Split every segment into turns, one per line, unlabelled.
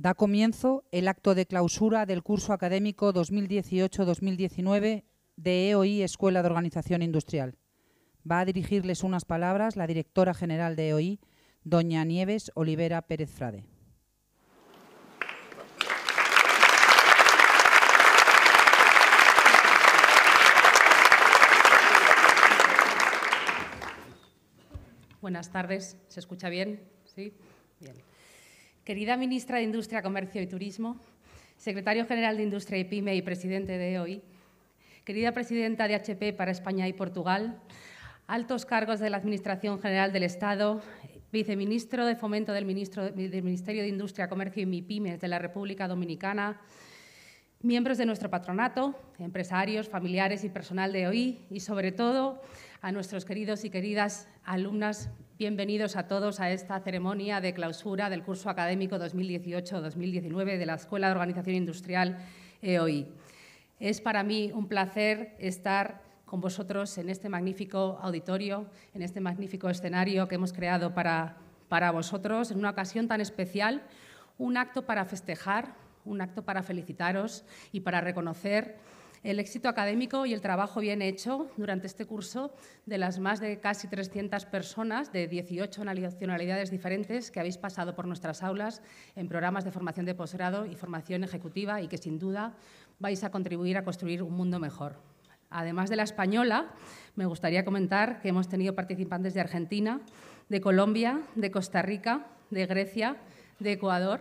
Da comienzo el acto de clausura del curso académico 2018-2019 de EOI Escuela de Organización Industrial. Va a dirigirles unas palabras la directora general de EOI, doña Nieves Olivera Pérez Frade.
Buenas tardes, ¿se escucha bien? Sí, bien. Querida ministra de Industria, Comercio y Turismo, secretario general de Industria y PYME y presidente de EOI, querida presidenta de HP para España y Portugal, altos cargos de la Administración General del Estado, viceministro de Fomento del, Ministerio de Industria, Comercio y mipymes de la República Dominicana, miembros de nuestro patronato, empresarios, familiares y personal de EOI y, sobre todo, a nuestros queridos y queridas alumnas Bienvenidos a todos a esta ceremonia de clausura del curso académico 2018-2019 de la Escuela de Organización Industrial EOI. Eh, es para mí un placer estar con vosotros en este magnífico auditorio, en este magnífico escenario que hemos creado para, para vosotros, en una ocasión tan especial, un acto para festejar, un acto para felicitaros y para reconocer el éxito académico y el trabajo bien hecho durante este curso de las más de casi 300 personas de 18 nacionalidades diferentes que habéis pasado por nuestras aulas en programas de formación de posgrado y formación ejecutiva y que sin duda vais a contribuir a construir un mundo mejor. Además de la española, me gustaría comentar que hemos tenido participantes de Argentina, de Colombia, de Costa Rica, de Grecia, de Ecuador,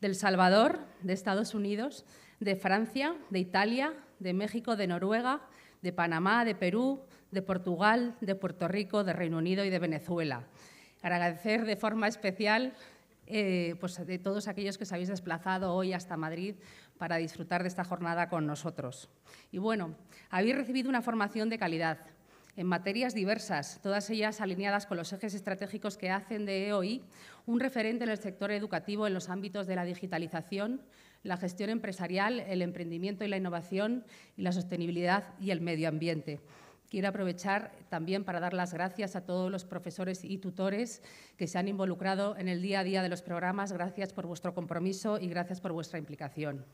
del Salvador, de Estados Unidos, de Francia, de Italia, de México, de Noruega, de Panamá, de Perú, de Portugal, de Puerto Rico, de Reino Unido y de Venezuela. Agradecer de forma especial a eh, pues de todos aquellos que se habéis desplazado hoy hasta Madrid para disfrutar de esta jornada con nosotros. Y bueno, habéis recibido una formación de calidad en materias diversas, todas ellas alineadas con los ejes estratégicos que hacen de EOI un referente en el sector educativo en los ámbitos de la digitalización, la gestión empresarial, el emprendimiento y la innovación, y la sostenibilidad y el medio ambiente. Quiero aprovechar también para dar las gracias a todos los profesores y tutores que se han involucrado en el día a día de los programas. Gracias por vuestro compromiso y gracias por vuestra implicación.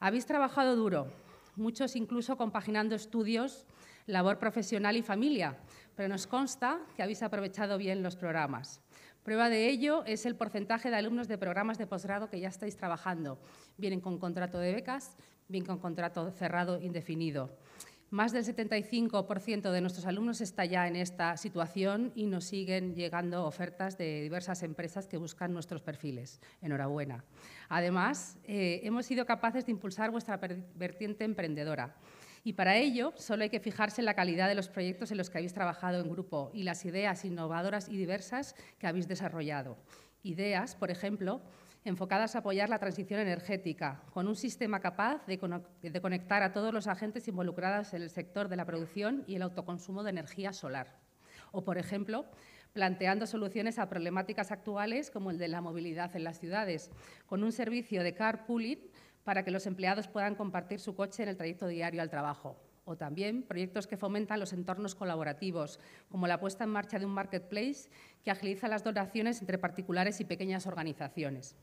Habéis trabajado duro, muchos incluso compaginando estudios, labor profesional y familia, pero nos consta que habéis aprovechado bien los programas. Prueba de ello es el porcentaje de alumnos de programas de posgrado que ya estáis trabajando. Vienen con contrato de becas, vienen con contrato cerrado indefinido. Más del 75% de nuestros alumnos está ya en esta situación y nos siguen llegando ofertas de diversas empresas que buscan nuestros perfiles. Enhorabuena. Además, eh, hemos sido capaces de impulsar vuestra vertiente emprendedora. Y para ello, solo hay que fijarse en la calidad de los proyectos en los que habéis trabajado en grupo y las ideas innovadoras y diversas que habéis desarrollado. Ideas, por ejemplo, enfocadas a apoyar la transición energética, con un sistema capaz de, conectar a todos los agentes involucrados en el sector de la producción y el autoconsumo de energía solar. O, por ejemplo, planteando soluciones a problemáticas actuales como el de la movilidad en las ciudades, con un servicio de carpooling para que los empleados puedan compartir su coche en el trayecto diario al trabajo. O también proyectos que fomentan los entornos colaborativos, como la puesta en marcha de un marketplace que agiliza las donaciones entre particulares y pequeñas organizaciones.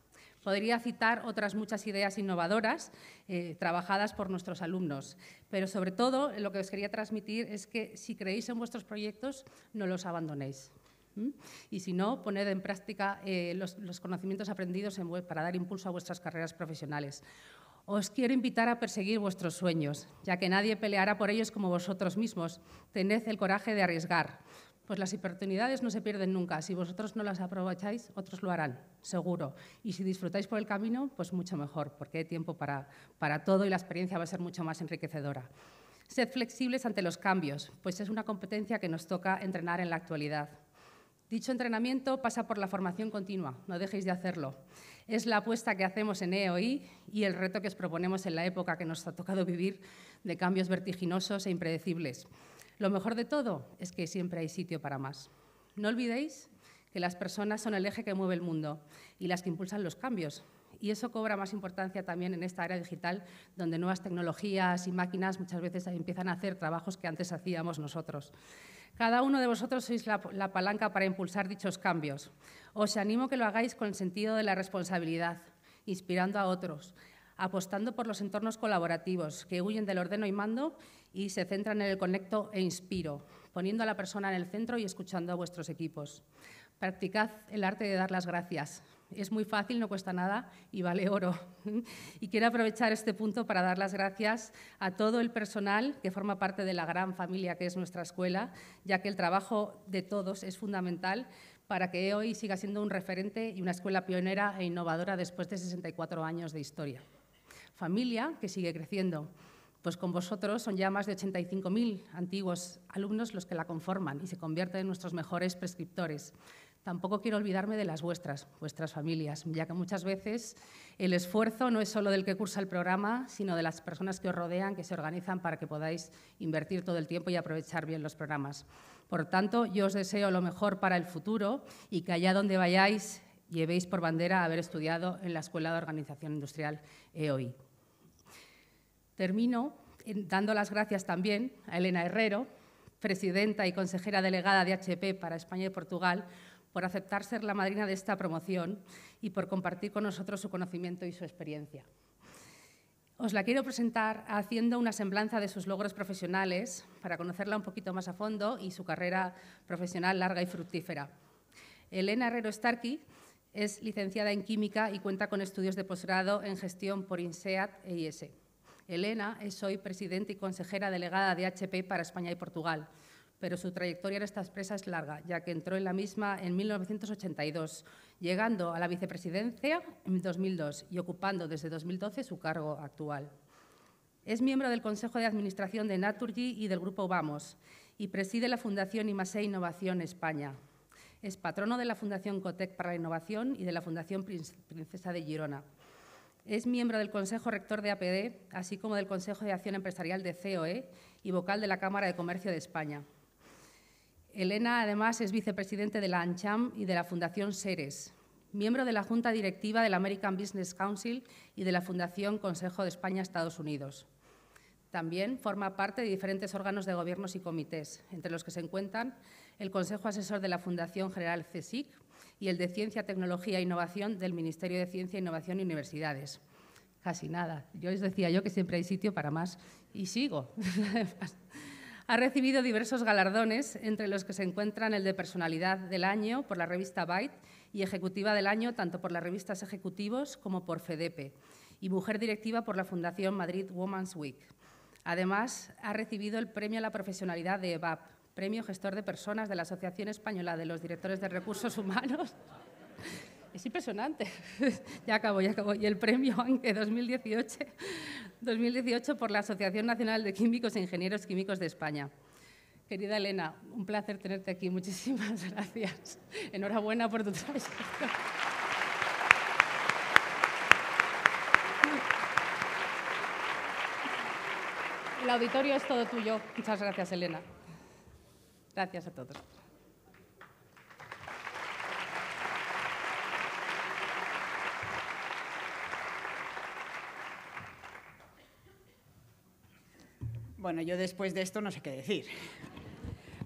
Podría citar otras muchas ideas innovadoras eh, trabajadas por nuestros alumnos, pero sobre todo lo que os quería transmitir es que si creéis en vuestros proyectos, no los abandonéis. Y si no, poned en práctica eh, los, conocimientos aprendidos para dar impulso a vuestras carreras profesionales. Os quiero invitar a perseguir vuestros sueños, ya que nadie peleará por ellos como vosotros mismos. Tened el coraje de arriesgar, pues las oportunidades no se pierden nunca. Si vosotros no las aprovecháis, otros lo harán, seguro. Y si disfrutáis por el camino, pues mucho mejor, porque hay tiempo para, para todo y la experiencia va a ser mucho más enriquecedora. Sed flexibles ante los cambios, pues es una competencia que nos toca entrenar en la actualidad. Dicho entrenamiento pasa por la formación continua, no dejéis de hacerlo. Es la apuesta que hacemos en EOI y el reto que os proponemos en la época que nos ha tocado vivir de cambios vertiginosos e impredecibles. Lo mejor de todo es que siempre hay sitio para más. No olvidéis que las personas son el eje que mueve el mundo y las que impulsan los cambios. Y eso cobra más importancia también en esta era digital, donde nuevas tecnologías y máquinas muchas veces empiezan a hacer trabajos que antes hacíamos nosotros. Cada uno de vosotros sois la, palanca para impulsar dichos cambios. Os animo a que lo hagáis con el sentido de la responsabilidad, inspirando a otros, apostando por los entornos colaborativos que huyen del ordeno y mando y se centran en el conecto e inspiro, poniendo a la persona en el centro y escuchando a vuestros equipos. Practicad el arte de dar las gracias, es muy fácil, no cuesta nada y vale oro. Y quiero aprovechar este punto para dar las gracias a todo el personal que forma parte de la gran familia que es nuestra escuela, ya que el trabajo de todos es fundamental para que hoy siga siendo un referente y una escuela pionera e innovadora después de 64 años de historia. Familia que sigue creciendo. Pues con vosotros son ya más de 85.000 antiguos alumnos los que la conforman y se convierten en nuestros mejores prescriptores. Tampoco quiero olvidarme de las vuestras, vuestras familias, ya que muchas veces el esfuerzo no es solo del que cursa el programa, sino de las personas que os rodean, que se organizan para que podáis invertir todo el tiempo y aprovechar bien los programas. Por tanto, yo os deseo lo mejor para el futuro y que allá donde vayáis llevéis por bandera haber estudiado en la Escuela de Organización Industrial EOI. Termino eh, dando las gracias también a Elena Herrero, presidenta y consejera delegada de HP para España y Portugal, por aceptar ser la madrina de esta promoción y por compartir con nosotros su conocimiento y su experiencia. Os la quiero presentar haciendo una semblanza de sus logros profesionales para conocerla un poquito más a fondo y su carrera profesional larga y fructífera. Elena Herrero Starkey es licenciada en Química y cuenta con estudios de posgrado en gestión por INSEAD e IS. E. Elena es hoy presidenta y consejera delegada de HP para España y Portugal pero su trayectoria en esta empresa es larga, ya que entró en la misma en 1982, llegando a la vicepresidencia en 2002 y ocupando desde 2012 su cargo actual. Es miembro del Consejo de Administración de Naturgy y del Grupo Vamos y preside la Fundación IMASE Innovación España. Es patrono de la Fundación Cotec para la Innovación y de la Fundación Princesa de Girona. Es miembro del Consejo Rector de APD, así como del Consejo de Acción Empresarial de COE y vocal de la Cámara de Comercio de España. Elena, además, es vicepresidente de la ANCHAM y de la Fundación SERES, miembro de la Junta Directiva del American Business Council y de la Fundación Consejo de España-Estados Unidos. También forma parte de diferentes órganos de gobiernos y comités, entre los que se encuentran el Consejo Asesor de la Fundación General CSIC y el de Ciencia, Tecnología e Innovación del Ministerio de Ciencia, Innovación y Universidades. Casi nada. Yo les decía yo que siempre hay sitio para más y sigo. Ha recibido diversos galardones, entre los que se encuentran el de Personalidad del Año por la revista Byte y Ejecutiva del Año tanto por las revistas Ejecutivos como por FEDEPE y Mujer Directiva por la Fundación Madrid Women's Week. Además, ha recibido el Premio a la Profesionalidad de EVAP, Premio Gestor de Personas de la Asociación Española de los Directores de Recursos Humanos es impresionante. ya acabó, ya acabó. Y el premio aunque 2018, 2018 por la Asociación Nacional de Químicos e Ingenieros Químicos de España. Querida Elena, un placer tenerte aquí. Muchísimas gracias. Enhorabuena por tu trabajo. El auditorio es todo tuyo. Muchas gracias, Elena. Gracias a todos.
Bueno, yo después de esto no sé qué decir.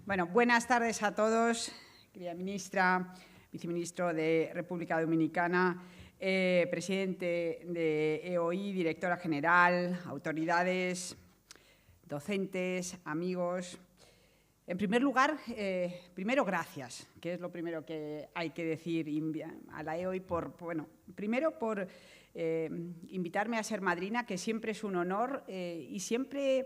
Bueno, buenas tardes a todos, querida ministra, viceministro de República Dominicana, eh, presidente de EOI, directora general, autoridades, docentes, amigos. En primer lugar, eh, primero gracias, que es lo primero que hay que decir a la EOI por, bueno, primero por eh, invitarme a ser madrina, que siempre es un honor y siempre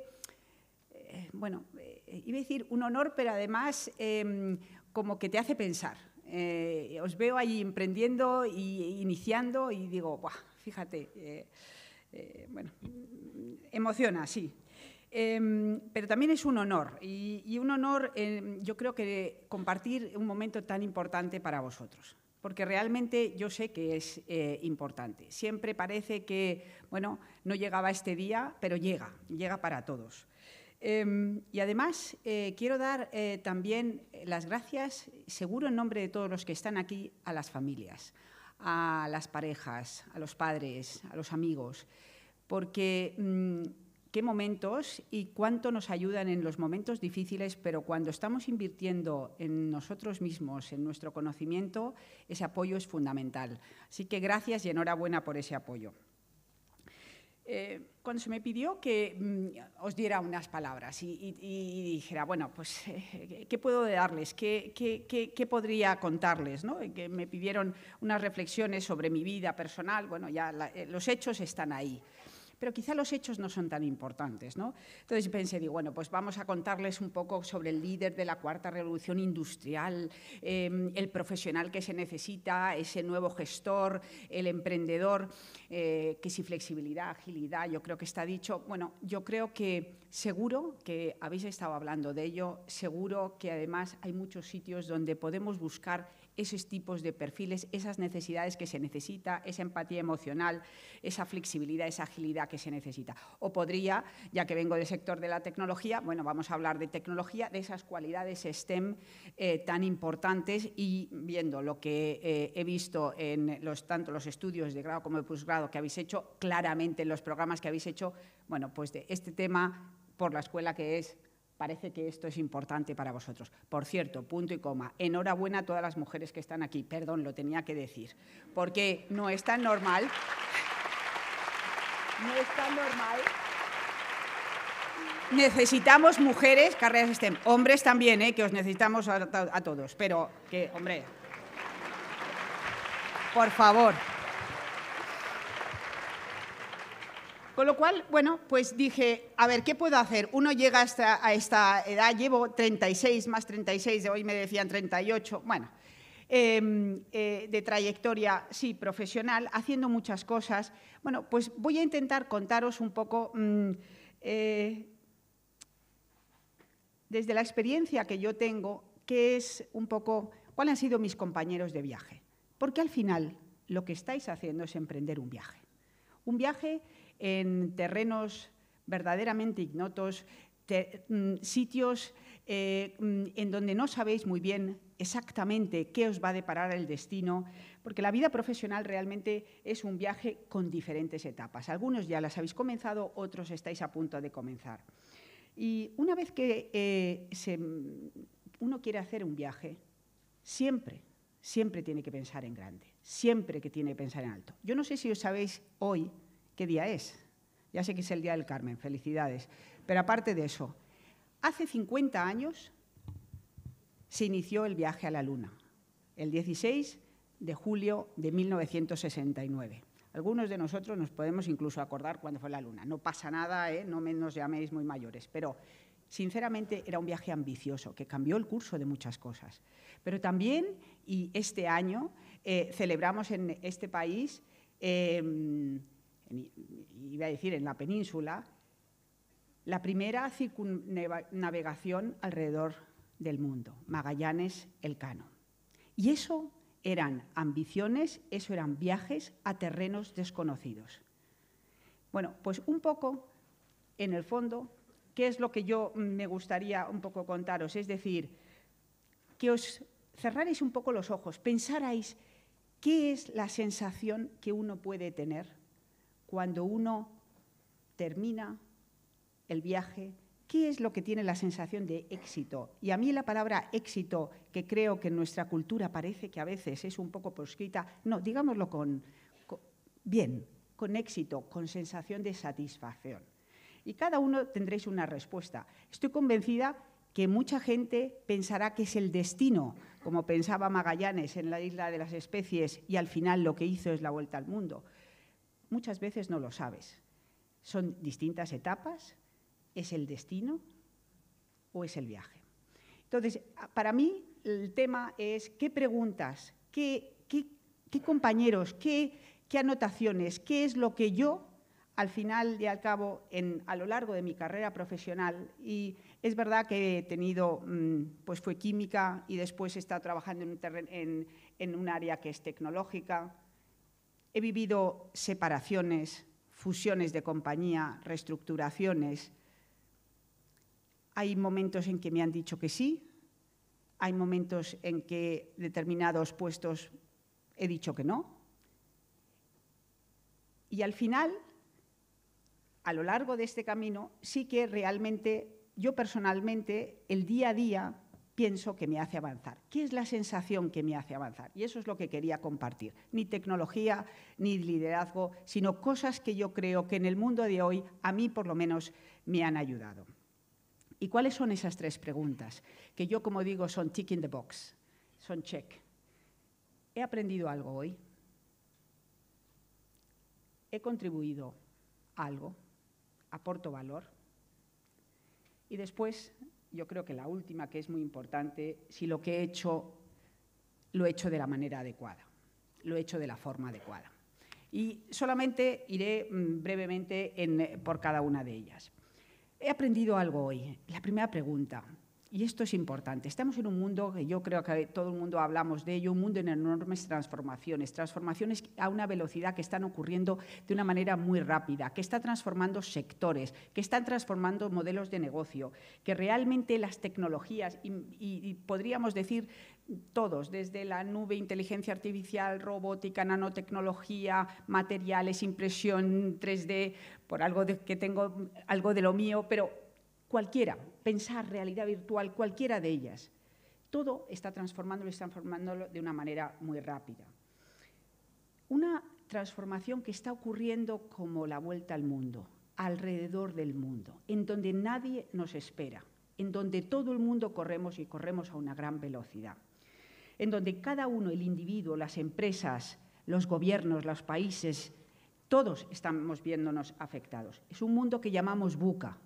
eh, bueno, eh, iba a decir un honor, pero además em, como que te hace pensar. Eh, os veo ahí emprendiendo e iniciando y digo, Buah, fíjate, bueno, emociona, sí. Em, pero también es un honor y, un honor, em, yo creo que compartir un momento tan importante para vosotros porque realmente yo sé que es importante. Siempre parece que, bueno, no llegaba este día, pero llega, llega para todos. Em, y además eh, quiero dar eh, también las gracias, seguro en nombre de todos los que están aquí, a las familias, a las parejas, a los padres, a los amigos, porque mm, qué momentos y cuánto nos ayudan en los momentos difíciles, pero cuando estamos invirtiendo en nosotros mismos, en nuestro conocimiento, ese apoyo es fundamental. Así que gracias y enhorabuena por ese apoyo. Eh, cuando se me pidió que mm, os diera unas palabras y, dijera, bueno, pues, eh, ¿qué puedo darles? ¿Qué, podría contarles? ¿no? Que me pidieron unas reflexiones sobre mi vida personal. Bueno, ya eh, los hechos están ahí pero quizá los hechos no son tan importantes. ¿no? Entonces pensé, digo, bueno, pues vamos a contarles un poco sobre el líder de la cuarta revolución industrial, eh, el profesional que se necesita, ese nuevo gestor, el emprendedor, eh, que si flexibilidad, agilidad, yo creo que está dicho. Bueno, yo creo que seguro que habéis estado hablando de ello, seguro que además hay muchos sitios donde podemos buscar esos tipos de perfiles, esas necesidades que se necesita, esa empatía emocional, esa flexibilidad, esa agilidad que se necesita. O podría, ya que vengo del sector de la tecnología, bueno, vamos a hablar de tecnología, de esas cualidades STEM eh, tan importantes y viendo lo que eh, he visto en los, tanto los estudios de grado como de posgrado que habéis hecho, claramente en los programas que habéis hecho, bueno, pues de este tema por la escuela que es Parece que esto es importante para vosotros. Por cierto, punto y coma, enhorabuena a todas las mujeres que están aquí. Perdón, lo tenía que decir, porque no es tan normal. No es tan normal. Necesitamos mujeres, carreras STEM, hombres también, ¿eh? que os necesitamos a, todos, pero que, hombre, por favor. Con lo cual, bueno, pues dije, a ver, ¿qué puedo hacer? Uno llega hasta, a esta edad, llevo 36 más 36, de hoy me decían 38, bueno, em, eh, de trayectoria, sí, profesional, haciendo muchas cosas. Bueno, pues voy a intentar contaros un poco... Mm, eh, desde la experiencia que yo tengo, que es un poco cuáles han sido mis compañeros de viaje. Porque al final lo que estáis haciendo es emprender un viaje. Un viaje en terrenos verdaderamente ignotos, mm, sitios eh, mm, en donde no sabéis muy bien exactamente qué os va a deparar el destino, porque la vida profesional realmente es un viaje con diferentes etapas. Algunos ya las habéis comenzado, otros estáis a punto de comenzar. Y una vez que eh, mm, uno quiere hacer un viaje, siempre, siempre tiene que pensar en grande, siempre que tiene que pensar en alto. Yo no sé si os sabéis hoy ¿Qué día es? Ya sé que es el Día del Carmen, felicidades. Pero aparte de eso, hace 50 años se inició el viaje a la Luna, el 16 de julio de 1969. Algunos de nosotros nos podemos incluso acordar cuándo fue la Luna. No pasa nada, ¿eh? no nos llaméis muy mayores, pero sinceramente era un viaje ambicioso que cambió el curso de muchas cosas. Pero también, y este año, eh, celebramos en este país eh, iba a decir en la península, la primera circunnavegación alrededor del mundo, Magallanes Elcano. Y eso eran ambiciones, eso eran viajes a terrenos desconocidos. Bueno, pues un poco, en el fondo, ¿qué es lo que yo me gustaría un poco contaros? Es decir, que os cerraréis un poco los ojos, pensarais qué es la sensación que uno puede tener cuando uno termina el viaje, ¿qué es lo que tiene la sensación de éxito? Y a mí la palabra éxito, que creo que en nuestra cultura parece que a veces es un poco proscrita, no, digámoslo con, bien, con éxito, con sensación de satisfacción. Y cada uno tendréis una respuesta. Estoy convencida que mucha gente pensará que es el destino, como pensaba Magallanes en la isla de las especies y al final lo que hizo es la vuelta al mundo muchas veces no lo sabes. Son distintas etapas, es el destino o es el viaje. Entonces, para mí el tema es qué preguntas, qué, compañeros, qué, anotaciones, qué es lo que yo al final y al cabo, a lo largo de mi carrera profesional, y es verdad que he tenido, mm, pues fue química y después he estado trabajando en un área que es tecnológica, He vivido separaciones, fusiones de compañía, reestructuraciones. Hay momentos en que me han dicho que sí, hay momentos en que determinados puestos he dicho que no. Y al final, a lo largo de este camino, sí que realmente yo personalmente, el día a día, pienso que me hace avanzar. ¿Qué es la sensación que me hace avanzar? Y eso es lo que quería compartir. Ni tecnología, ni liderazgo, sino cosas que yo creo que en el mundo de hoy, a mí por lo menos, me han ayudado. ¿Y cuáles son esas tres preguntas? Que yo, como digo, son tick in the box, son check. ¿He aprendido algo hoy? ¿He contribuido algo? ¿Aporto valor? Y después yo creo que la última, que es muy importante, si lo que he hecho lo he hecho de la manera adecuada, lo he hecho de la forma adecuada. Y solamente iré mm, brevemente eh, por cada una de ellas. He aprendido algo hoy. La primera pregunta, y esto es importante. Estamos en un mundo que yo creo que todo el mundo hablamos de ello, un mundo en enormes transformaciones, transformaciones a una velocidad que están ocurriendo de una manera muy rápida, que están transformando sectores, que están transformando modelos de negocio, que realmente las tecnologías y, podríamos decir todos, desde la nube, inteligencia artificial, robótica, nanotecnología, materiales, impresión 3D, por algo que tengo algo de lo mío, pero cualquiera pensar realidad virtual, cualquiera de ellas. Todo está transformándolo y está transformándolo de una manera muy rápida. Una transformación que está ocurriendo como la vuelta al mundo, alrededor del mundo, en donde nadie nos espera, en donde todo el mundo corremos y corremos a una gran velocidad, en donde cada uno, el individuo, las empresas, los gobiernos, los países, todos estamos viéndonos afectados. Es un mundo que llamamos buca,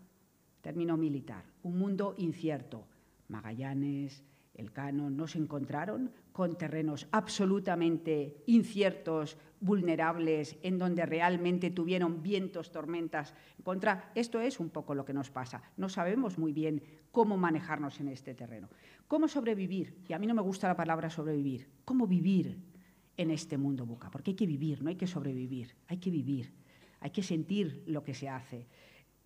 término militar, un mundo incierto. Magallanes, Elcano no se encontraron con terrenos absolutamente inciertos, vulnerables, en donde realmente tuvieron vientos, tormentas en contra. Esto es un poco lo que nos pasa. No sabemos muy bien cómo manejarnos en este terreno. ¿Cómo sobrevivir? Y a mí no me gusta la palabra sobrevivir. ¿Cómo vivir en este mundo buca? Porque hay que vivir, no hay que sobrevivir, hay que vivir, hay que sentir lo que se hace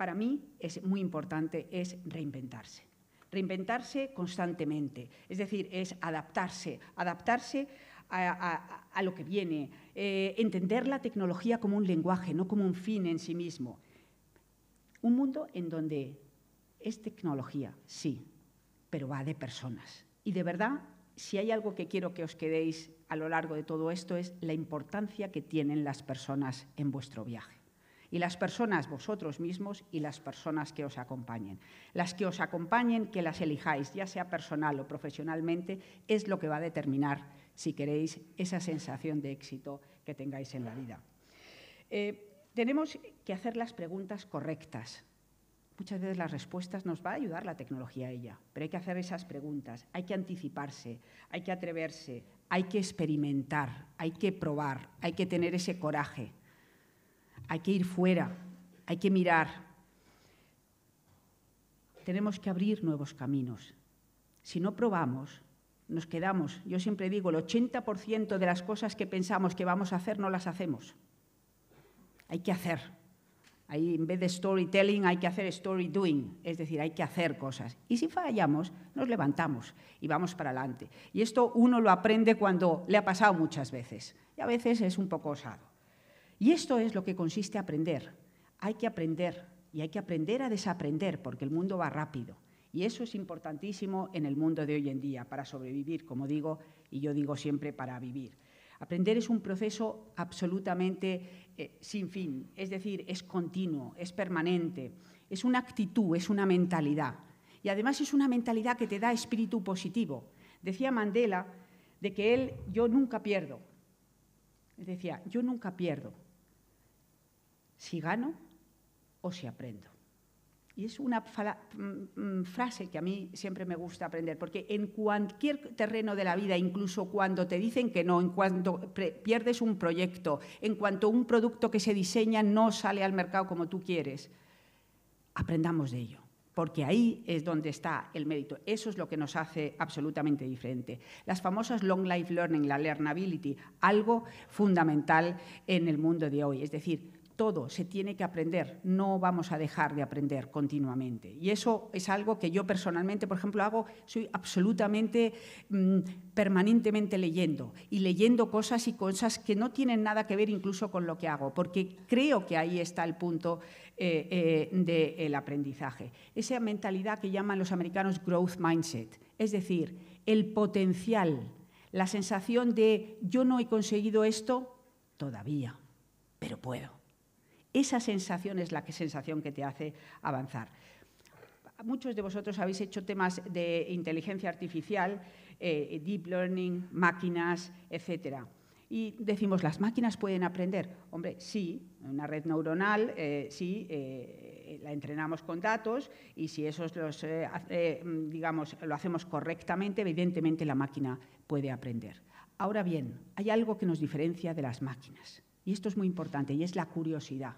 para mí es muy importante, es reinventarse. Reinventarse constantemente, es decir, es adaptarse, adaptarse a, lo que viene, eh, entender la tecnología como un lenguaje, no como un fin en sí mismo. Un mundo en donde es tecnología, sí, pero va de personas. Y de verdad, si hay algo que quiero que os quedéis a lo largo de todo esto es la importancia que tienen las personas en vuestro viaje y las personas vosotros mismos y las personas que os acompañen. Las que os acompañen, que las elijáis, ya sea personal o profesionalmente, es lo que va a determinar, si queréis, esa sensación de éxito que tengáis en la vida. Eh, tenemos que hacer las preguntas correctas. Muchas veces las respuestas nos va a ayudar la tecnología a ella, pero hay que hacer esas preguntas, hay que anticiparse, hay que atreverse, hay que experimentar, hay que probar, hay que tener ese coraje hay que ir fuera, hay que mirar. Tenemos que abrir nuevos caminos. Si no probamos, nos quedamos. Yo siempre digo, el 80% de las cosas que pensamos que vamos a hacer no las hacemos. Hay que hacer. en vez de storytelling hay que hacer story doing, es decir, hay que hacer cosas. Y si fallamos, nos levantamos y vamos para adelante. Y esto uno lo aprende cuando le ha pasado muchas veces. Y a veces es un poco osado. Y esto es lo que consiste aprender. Hay que aprender y hay que aprender a desaprender porque el mundo va rápido. Y eso es importantísimo en el mundo de hoy en día para sobrevivir, como digo, y yo digo siempre para vivir. Aprender es un proceso absolutamente eh, sin fin, es decir, es continuo, es permanente, es una actitud, es una mentalidad. Y además es una mentalidad que te da espíritu positivo. Decía Mandela de que él, yo nunca pierdo. Decía, yo nunca pierdo si gano o si aprendo. Y es una mm, mm, frase que a mí siempre me gusta aprender, porque en cualquier terreno de la vida, incluso cuando te dicen que no, en cuanto pierdes un proyecto, en cuanto un producto que se diseña no sale al mercado como tú quieres, aprendamos de ello, porque ahí es donde está el mérito. Eso es lo que nos hace absolutamente diferente. Las famosas long life learning, la learnability, algo fundamental en el mundo de hoy. Es decir, todo se tiene que aprender, no vamos a dejar de aprender continuamente. Y eso es algo que yo personalmente, por ejemplo, hago, soy absolutamente mm, permanentemente leyendo y leyendo cosas y cosas que no tienen nada que ver incluso con lo que hago, porque creo que ahí está el punto eh, eh, del aprendizaje. Esa mentalidad que llaman los americanos growth mindset, es decir, el potencial, la sensación de yo no he conseguido esto todavía, pero puedo. Esa sensación es la que, sensación que te hace avanzar. Muchos de vosotros habéis hecho temas de inteligencia artificial, eh, deep learning, máquinas, etc. Y decimos, ¿las máquinas pueden aprender? Hombre, sí, una red neuronal, eh, sí, eh, la entrenamos con datos y si eso los, lo hacemos correctamente, evidentemente la máquina puede aprender. Ahora bien, hay algo que nos diferencia de las máquinas y esto es muy importante y es la curiosidad.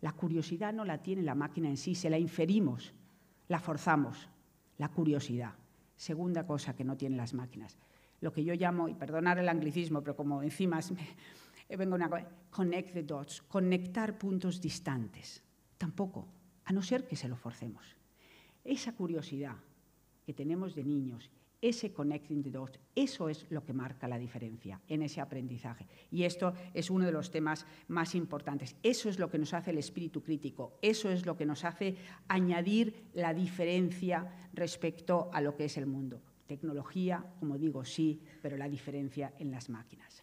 La curiosidad no la tiene la máquina en sí, se la inferimos, la forzamos, la curiosidad. Segunda cosa que no tienen las máquinas. Lo que yo llamo, y perdonar el anglicismo, pero como encima eh, vengo una connect the dots, conectar puntos distantes. Tampoco, a no ser que se lo forcemos. Esa curiosidad que tenemos de niños ese connecting the dots, eso es lo que marca la diferencia en ese aprendizaje. Y esto es uno de los temas más importantes. Eso es lo que nos hace el espíritu crítico, eso es lo que nos hace añadir la diferencia respecto a lo que es el mundo. Tecnología, como digo, sí, pero la diferencia en las máquinas.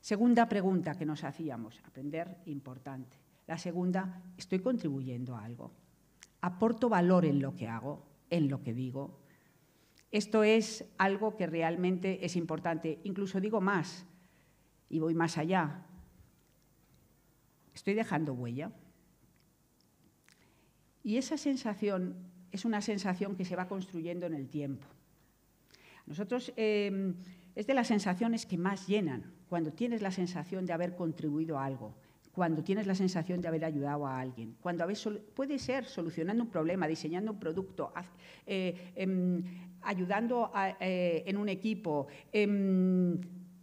Segunda pregunta que nos hacíamos, aprender importante. La segunda, ¿estoy contribuyendo a algo? ¿Aporto valor en lo que hago, en lo que digo? Esto es algo que realmente es importante. Incluso digo más, y voy más allá. Estoy dejando huella. Y esa sensación es una sensación que se va construyendo en el tiempo. Nosotros em, es de las sensaciones que más llenan, cuando tienes la sensación de haber contribuido a algo, cuando tienes la sensación de haber ayudado a alguien, cuando veces puede ser solucionando un problema, diseñando un producto, eh, em, ayudando eh, en un equipo, em,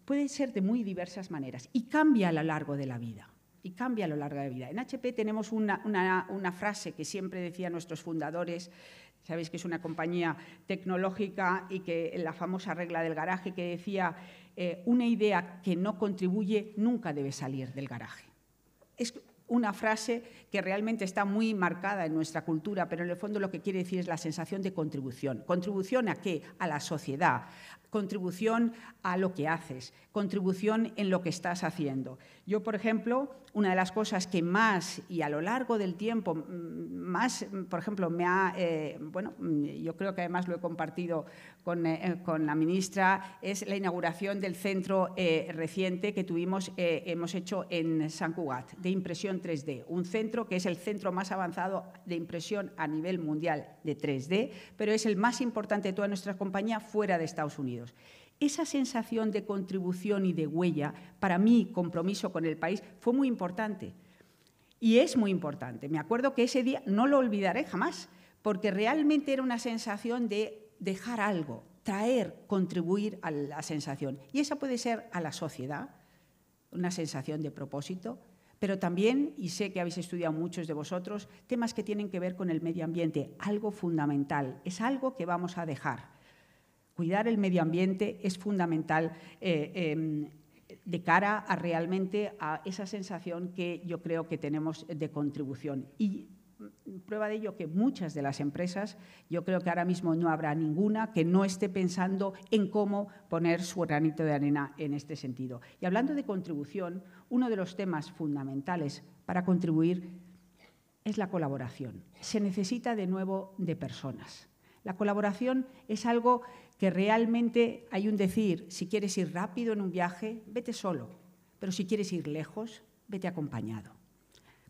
puede ser de muy diversas maneras y cambia a lo largo de la vida. Y cambia a lo largo de vida. En HP tenemos una, frase que siempre decían nuestros fundadores, sabéis que es una compañía tecnológica y que la famosa regla del garaje que decía, eh, una idea que no contribuye nunca debe salir del garaje. Es, una frase que realmente está muy marcada en nuestra cultura, pero en el fondo lo que quiere decir es la sensación de contribución. ¿Contribución a qué? A la sociedad, contribución a lo que haces, contribución en lo que estás haciendo. Yo, por ejemplo, una de las cosas que más y a lo largo del tiempo, mm, más, mm, por ejemplo, me ha, eh, bueno, mm, yo creo que además lo he compartido con, eh, eh, la ministra, es la inauguración del centro reciente que tuvimos, hemos hecho en San Cugat, de impresión 3D, un centro que es el centro más avanzado de impresión a nivel mundial de 3D, pero es el más importante de toda nuestra compañía fuera de Estados Unidos. Esa sensación de contribución y de huella, para mí, compromiso con el país, fue muy importante. Y es muy importante. Me acuerdo que ese día no lo olvidaré jamás, porque realmente era una sensación de dejar algo, traer, contribuir a la sensación. Y esa puede ser a la sociedad, una sensación de propósito, pero también, y sé que habéis estudiado muchos de vosotros, temas que tienen que ver con el medio ambiente, algo fundamental, es algo que vamos a dejar. Cuidar el medio ambiente es fundamental eh, em, de cara a realmente a esa sensación que yo creo que tenemos de contribución.
Y mm,
prueba de ello que muchas de las empresas, yo creo que ahora mismo no habrá ninguna que no esté pensando en cómo poner su granito de arena en este sentido. Y hablando de contribución, uno de los temas fundamentales para contribuir es la colaboración. Se necesita de nuevo de personas. La colaboración es algo que realmente hay un decir, si quieres ir rápido en un viaje, vete solo, pero si quieres ir lejos, vete acompañado.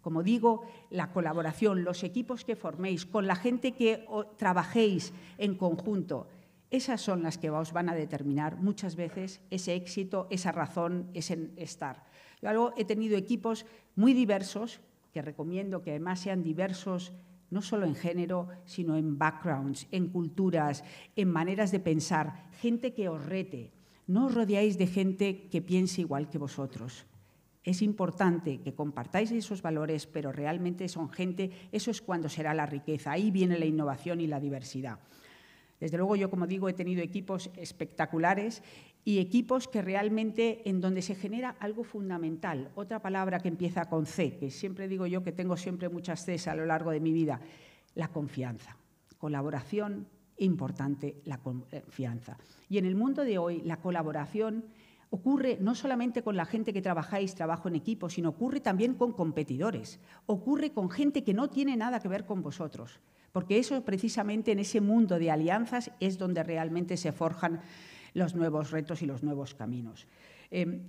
Como digo, la colaboración, los equipos que forméis, con la gente que trabajéis en conjunto, esas son las que os van a determinar muchas veces ese éxito, esa razón, ese estar. Yo he tenido equipos muy diversos, que recomiendo que además sean diversos no solo en género, sino en backgrounds, en culturas, en maneras de pensar, gente que os rete. No os rodeáis de gente que piense igual que vosotros. Es importante que compartáis esos valores, pero realmente son gente, eso es cuando será la riqueza, ahí viene la innovación y la diversidad. Desde luego yo, como digo, he tenido equipos espectaculares y equipos que realmente en donde se genera algo fundamental. Otra palabra que empieza con C, que siempre digo yo que tengo siempre muchas Cs a lo largo de mi vida, la confianza. Colaboración, importante la confianza. Y en el mundo de hoy la colaboración ocurre no solamente con la gente que trabajáis, trabajo en equipo, sino ocurre también con competidores, ocurre con gente que no tiene nada que ver con vosotros, porque eso precisamente en ese mundo de alianzas es donde realmente se forjan los nuevos retos y los nuevos caminos. Eh,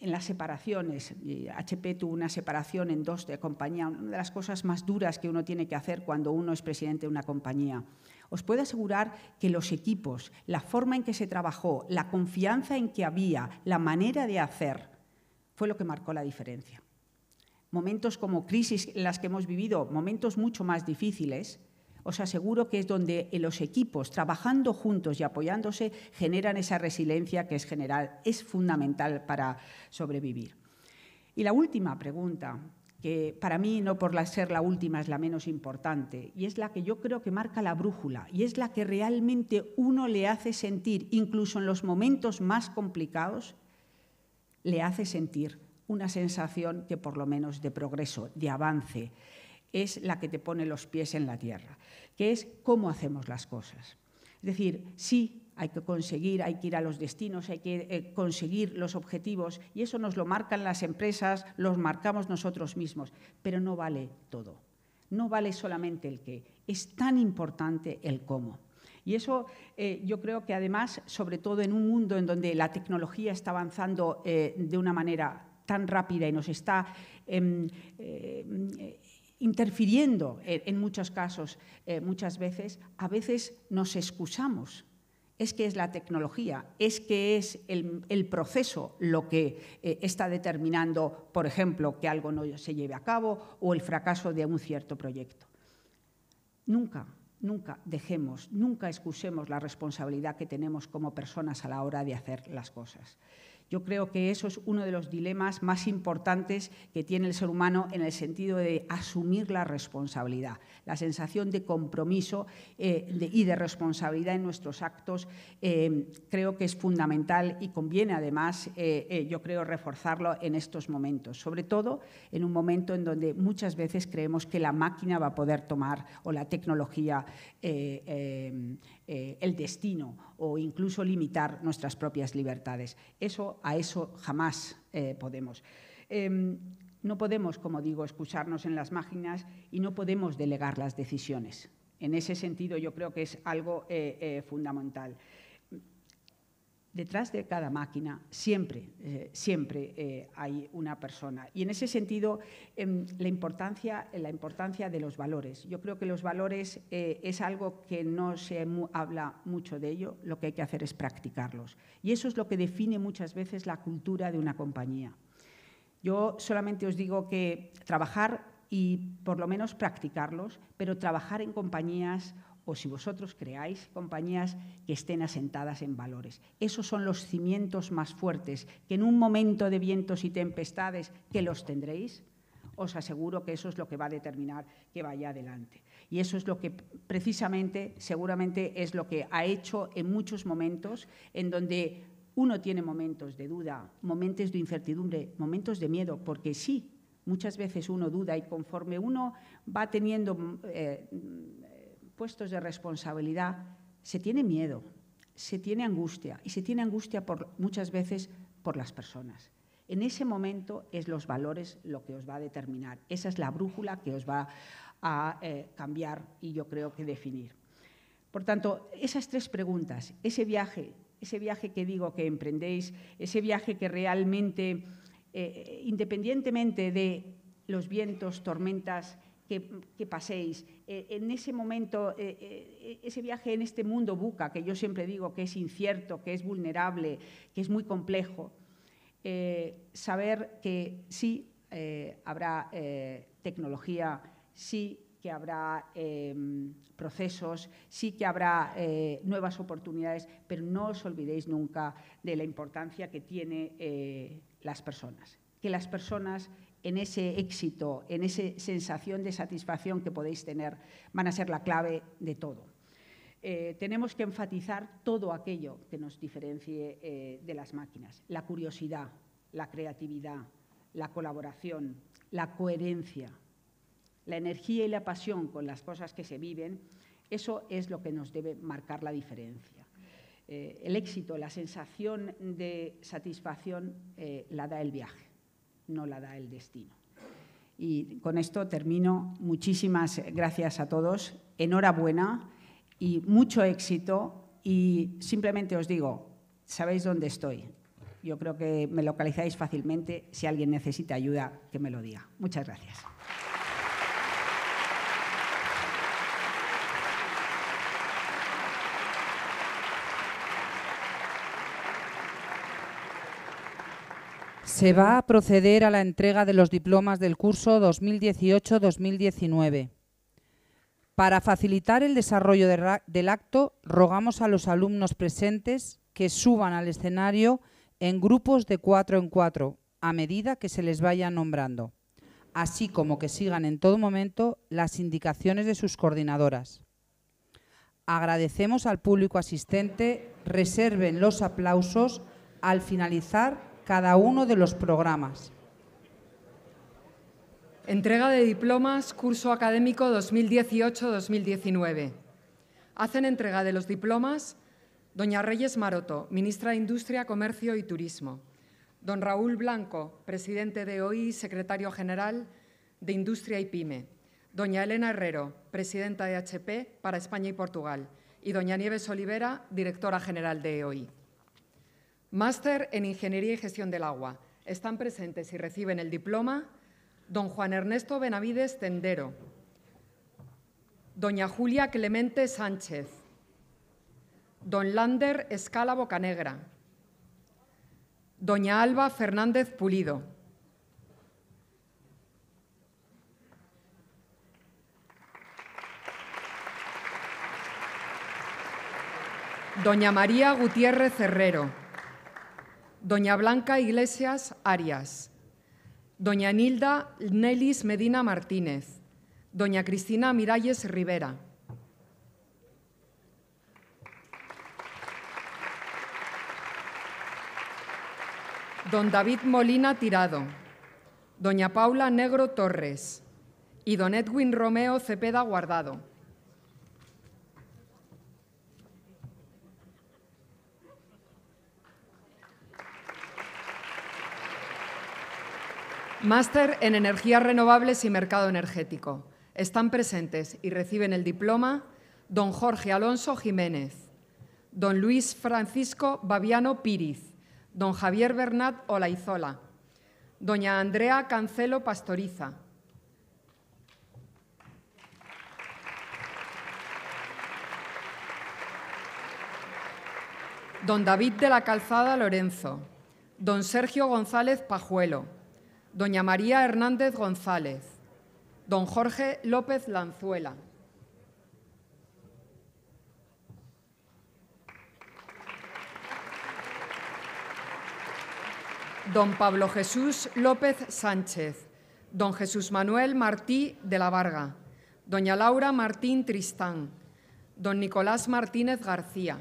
en las separaciones. HP tuvo una separación en dos de compañía, una de las cosas más duras que uno tiene que hacer cuando uno es presidente de una compañía. Os puedo asegurar que los equipos, la forma en que se trabajó, la confianza en que había, la manera de hacer, fue lo que marcó la diferencia. Momentos como crisis, en las que hemos vivido, momentos mucho más difíciles, os aseguro que es donde los equipos, trabajando juntos y apoyándose, generan esa resiliencia que es general, es fundamental para sobrevivir. Y la última pregunta, que para mí, no por ser la última, es la menos importante, y es la que yo creo que marca la brújula, y es la que realmente uno le hace sentir, incluso en los momentos más complicados, le hace sentir una sensación que por lo menos de progreso, de avance, es la que te pone los pies en la tierra que es cómo hacemos las cosas. Es decir, sí, hay que conseguir, hay que ir a los destinos, hay que eh, conseguir los objetivos y eso nos lo marcan las empresas, los marcamos nosotros mismos, pero no vale todo. No vale solamente el qué, es tan importante el cómo. Y eso eh, yo creo que además, sobre todo en un mundo en donde la tecnología está avanzando eh, de una manera tan rápida y nos está em, interfiriendo eh, en, muchos casos, eh, muchas veces, a veces nos excusamos. Es que es la tecnología, es que es el, proceso lo que eh, está determinando, por ejemplo, que algo no se lleve a cabo o el fracaso de un cierto proyecto. Nunca, nunca dejemos, nunca excusemos la responsabilidad que tenemos como personas a la hora de hacer las cosas. Yo creo que eso es uno de los dilemas más importantes que tiene el ser humano en el sentido de asumir la responsabilidad, la sensación de compromiso eh, y de responsabilidad en nuestros actos. Eh, creo que es fundamental y conviene además, eh, yo creo, reforzarlo en estos momentos, sobre todo en un momento en donde muchas veces creemos que la máquina va a poder tomar o la tecnología eh, el destino o incluso limitar nuestras propias libertades. Eso a eso jamás eh, podemos. Em, no podemos, como digo, escucharnos en las máquinas y no podemos delegar las decisiones. En ese sentido, yo creo que es algo eh, fundamental. Detrás de cada máquina siempre, eh, siempre eh, hay una persona. Y en ese sentido, em, la, importancia, la importancia de los valores. Yo creo que los valores eh, es algo que no se habla mucho de ello, lo que hay que hacer es practicarlos. Y eso es lo que define muchas veces la cultura de una compañía. Yo solamente os digo que trabajar y por lo menos practicarlos, pero trabajar en compañías o si vosotros creáis compañías que estén asentadas en valores. Esos son los cimientos más fuertes que en un momento de vientos y tempestades que los tendréis, os aseguro que eso es lo que va a determinar que vaya adelante. Y eso es lo que precisamente, seguramente, es lo que ha hecho en muchos momentos en donde uno tiene momentos de duda, momentos de incertidumbre, momentos de miedo, porque sí, muchas veces uno duda y conforme uno va teniendo... Eh, puestos de responsabilidad, se tiene miedo, se tiene angustia y se tiene angustia por, muchas veces por las personas. En ese momento es los valores lo que os va a determinar. Esa es la brújula que os va a eh, cambiar y yo creo que definir. Por tanto, esas tres preguntas, ese viaje, ese viaje que digo que emprendéis, ese viaje que realmente, eh, independientemente de los vientos, tormentas, que, paséis eh, en ese momento, eh, eh, ese viaje en este mundo buca, que yo siempre digo que es incierto, que es vulnerable, que es muy complejo. saber que sí habrá tecnología, sí que habrá em, procesos, sí que habrá nuevas oportunidades, pero no os olvidéis nunca de la importancia que tienen las personas. Que las personas en ese éxito, en esa sensación de satisfacción que podéis tener, van a ser la clave de todo. Eh, tenemos que enfatizar todo aquello que nos diferencie eh, de las máquinas. La curiosidad, la creatividad, la colaboración, la coherencia, la energía y la pasión con las cosas que se viven, eso es lo que nos debe marcar la diferencia. Eh, el éxito, la sensación de satisfacción la da el viaje no la da el destino. Y con esto termino. Muchísimas gracias a todos. Enhorabuena y mucho éxito. Y simplemente os digo, sabéis dónde estoy. Yo creo que me localizáis fácilmente. Si alguien necesita ayuda, que me lo diga. Muchas gracias.
se va a proceder a la entrega de los diplomas del curso 2018-2019. Para facilitar el desarrollo del acto, rogamos a los alumnos presentes que suban al escenario en grupos de cuatro en cuatro, a medida que se les vaya nombrando, así como que sigan en todo momento las indicaciones de sus coordinadoras. Agradecemos al público asistente, reserven los aplausos al finalizar cada uno de los programas.
Entrega de diplomas, curso académico 2018-2019. Hacen entrega de los diplomas doña Reyes Maroto, ministra de Industria, Comercio y Turismo. Don Raúl Blanco, presidente de EOI secretario general de Industria y PYME. Doña Elena Herrero, presidenta de HP para España y Portugal. Y doña Nieves Olivera, directora general de EOI. Máster en Ingeniería y Gestión del Agua. Están presentes y reciben el diploma don Juan Ernesto Benavides Tendero, doña Julia Clemente Sánchez, don Lander Escala Bocanegra, doña Alba Fernández Pulido. Doña María Gutiérrez Herrero doña Blanca Iglesias Arias, doña Nilda Nelis Medina Martínez, doña Cristina Miralles Rivera. Don David Molina Tirado, doña Paula Negro Torres y don Edwin Romeo Cepeda Guardado. Máster en Energías Renovables y Mercado Energético. Están presentes y reciben el diploma don Jorge Alonso Jiménez, don Luis Francisco Babiano Píriz, don Javier Bernat Olaizola, doña Andrea Cancelo Pastoriza, don David de la Calzada Lorenzo, don Sergio González Pajuelo, doña María Hernández González, don Jorge López Lanzuela. Don Pablo Jesús López Sánchez, don Jesús Manuel Martí de la Varga, doña Laura Martín Tristán, don Nicolás Martínez García.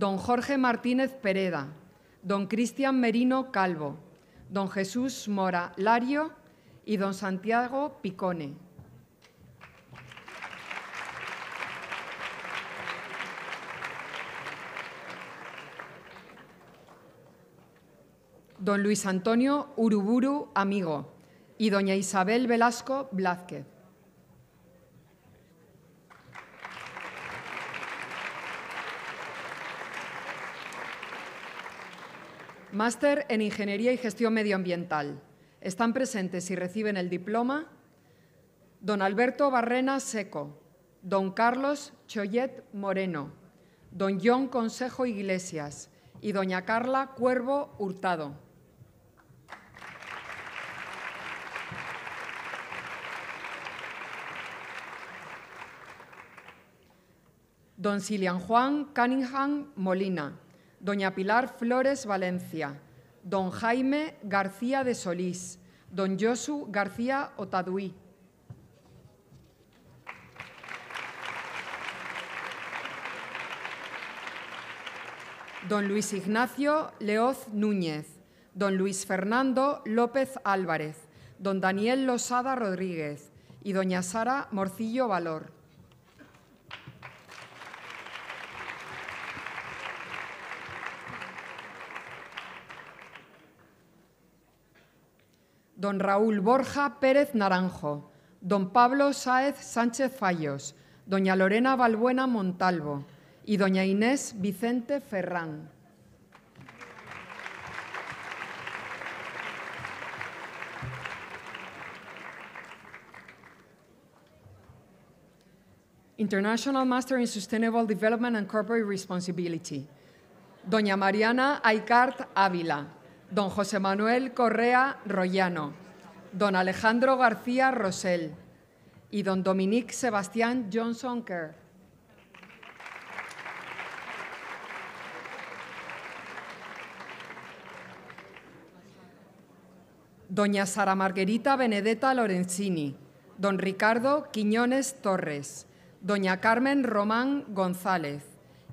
don Jorge Martínez Pereda, don Cristian Merino Calvo, don Jesús Mora Lario y don Santiago Picone. Don Luis Antonio Uruburu Amigo y doña Isabel Velasco Blázquez. Máster en Ingeniería y Gestión Medioambiental. Están presentes y reciben el diploma don Alberto Barrena Seco, don Carlos Choyet Moreno, don John Consejo Iglesias y doña Carla Cuervo Hurtado. Don Silian Juan Cunningham Molina doña Pilar Flores Valencia, don Jaime García de Solís, don Josu García Otaduí. Don Luis Ignacio Leoz Núñez, don Luis Fernando López Álvarez, don Daniel Losada Rodríguez y doña Sara Morcillo Valor. don Raúl Borja Pérez Naranjo, don Pablo Sáez Sánchez Fallos, doña Lorena Balbuena Montalvo y doña Inés Vicente Ferrán. International Master in Sustainable Development and Corporate Responsibility. Doña Mariana Aicart Ávila, don José Manuel Correa Royano, don Alejandro García Rosell y don Dominique Sebastián Johnson Kerr. Doña Sara Marguerita Benedetta Lorenzini, don Ricardo Quiñones Torres, doña Carmen Román González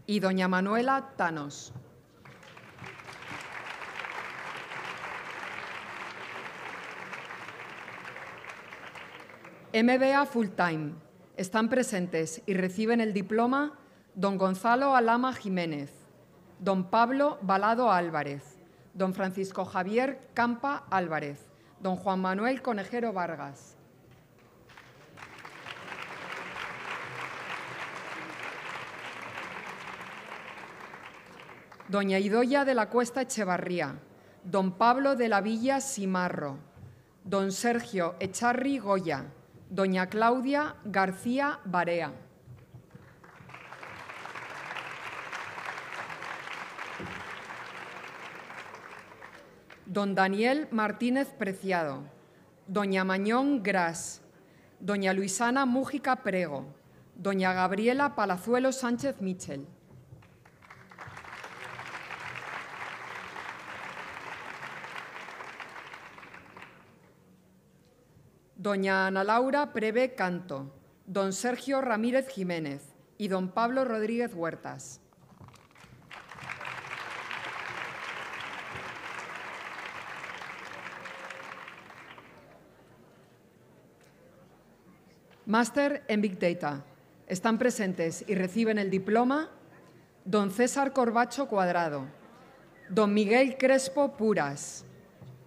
y doña Manuela Tanos. MBA Full Time. Están presentes y reciben el diploma don Gonzalo Alama Jiménez, don Pablo Balado Álvarez, don Francisco Javier Campa Álvarez, don Juan Manuel Conejero Vargas. Doña Idoya de la Cuesta Echevarría, don Pablo de la Villa Simarro, don Sergio Echarri Goya, doña Claudia García Barea. Don Daniel Martínez Preciado, doña Mañón Gras, doña Luisana Mújica Prego, doña Gabriela Palazuelo Sánchez Michel. doña Ana Laura Preve Canto, don Sergio Ramírez Jiménez y don Pablo Rodríguez Huertas. Máster en Big Data. Están presentes y reciben el diploma don César Corbacho Cuadrado, don Miguel Crespo Puras,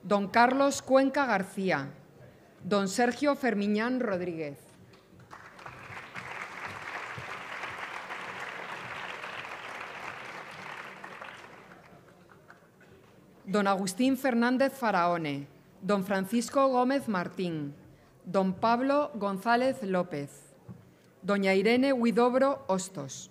don Carlos Cuenca García, don Sergio Fermiñán Rodríguez. Don Agustín Fernández Faraone, don Francisco Gómez Martín, don Pablo González López, doña Irene Huidobro Hostos.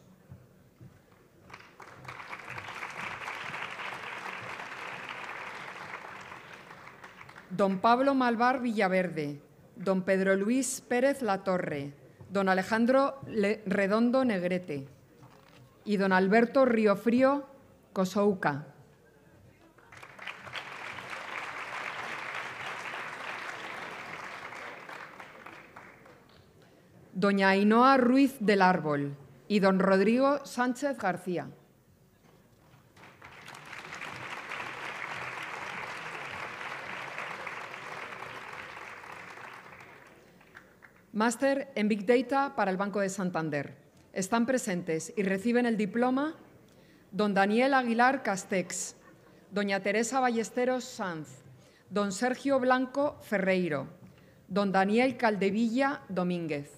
don Pablo Malvar Villaverde, don Pedro Luis Pérez Latorre, don Alejandro Redondo Negrete y don Alberto Riofrío Cosouca. Doña Ainhoa Ruiz del Árbol y don Rodrigo Sánchez García. máster en Big Data para el Banco de Santander. Están presentes y reciben el diploma don Daniel Aguilar Castex, doña Teresa Ballesteros Sanz, don Sergio Blanco Ferreiro, don Daniel Caldevilla Domínguez.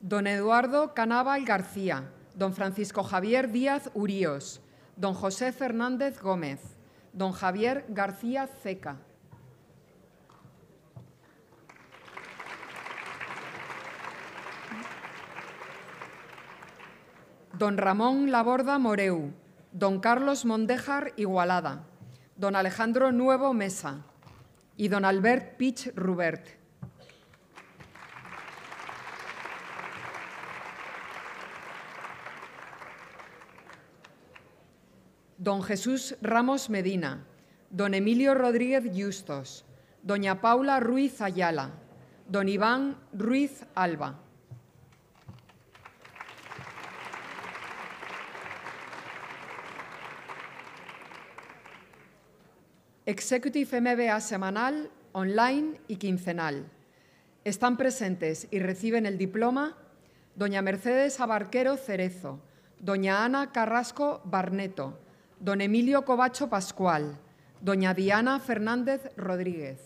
Don Eduardo Canábal García, don Francisco Javier Díaz Uríos, don José Fernández Gómez, don Javier García Zeca. Don Ramón Laborda Moreu, don Carlos Mondejar Igualada, don Alejandro Nuevo Mesa y don Albert Pich Rubert. don Jesús Ramos Medina, don Emilio Rodríguez Justos, doña Paula Ruiz Ayala, don Iván Ruiz Alba. Executive MBA semanal, online y quincenal. Están presentes y reciben el diploma doña Mercedes Abarquero Cerezo, doña Ana Carrasco Barneto, don Emilio Covacho Pascual, doña Diana Fernández Rodríguez.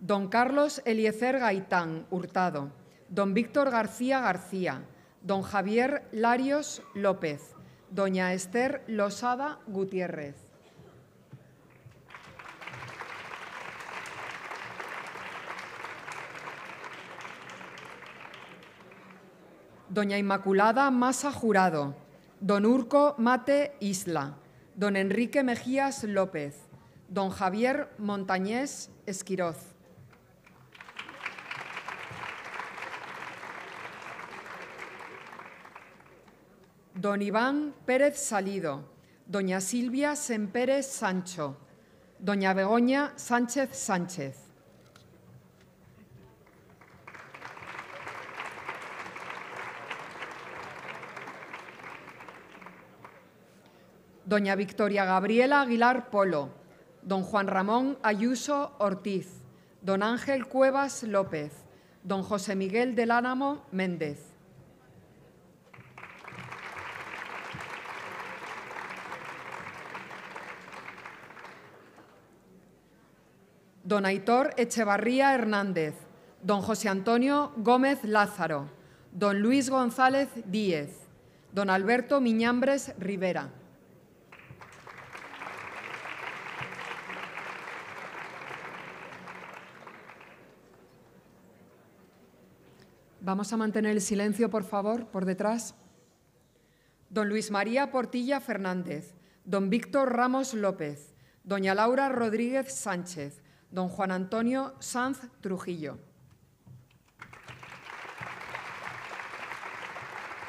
Don Carlos Eliezer Gaitán Hurtado, don Víctor García García, don Javier Larios López, doña Esther Losada Gutiérrez. doña Inmaculada Masa Jurado, don Urco Mate Isla, don Enrique Mejías López, don Javier Montañés Esquiroz. Don Iván Pérez Salido, doña Silvia Sempérez Sancho, doña Begoña Sánchez Sánchez, doña Victoria Gabriela Aguilar Polo, don Juan Ramón Ayuso Ortiz, don Ángel Cuevas López, don José Miguel del Ánamo Méndez. Don Aitor Echevarría Hernández, don José Antonio Gómez Lázaro, don Luis González Díez, don Alberto Miñambres Rivera. Vamos a mantener el silencio, por favor, por detrás. Don Luis María Portilla Fernández, don Víctor Ramos López, doña Laura Rodríguez Sánchez, don Juan Antonio Sanz Trujillo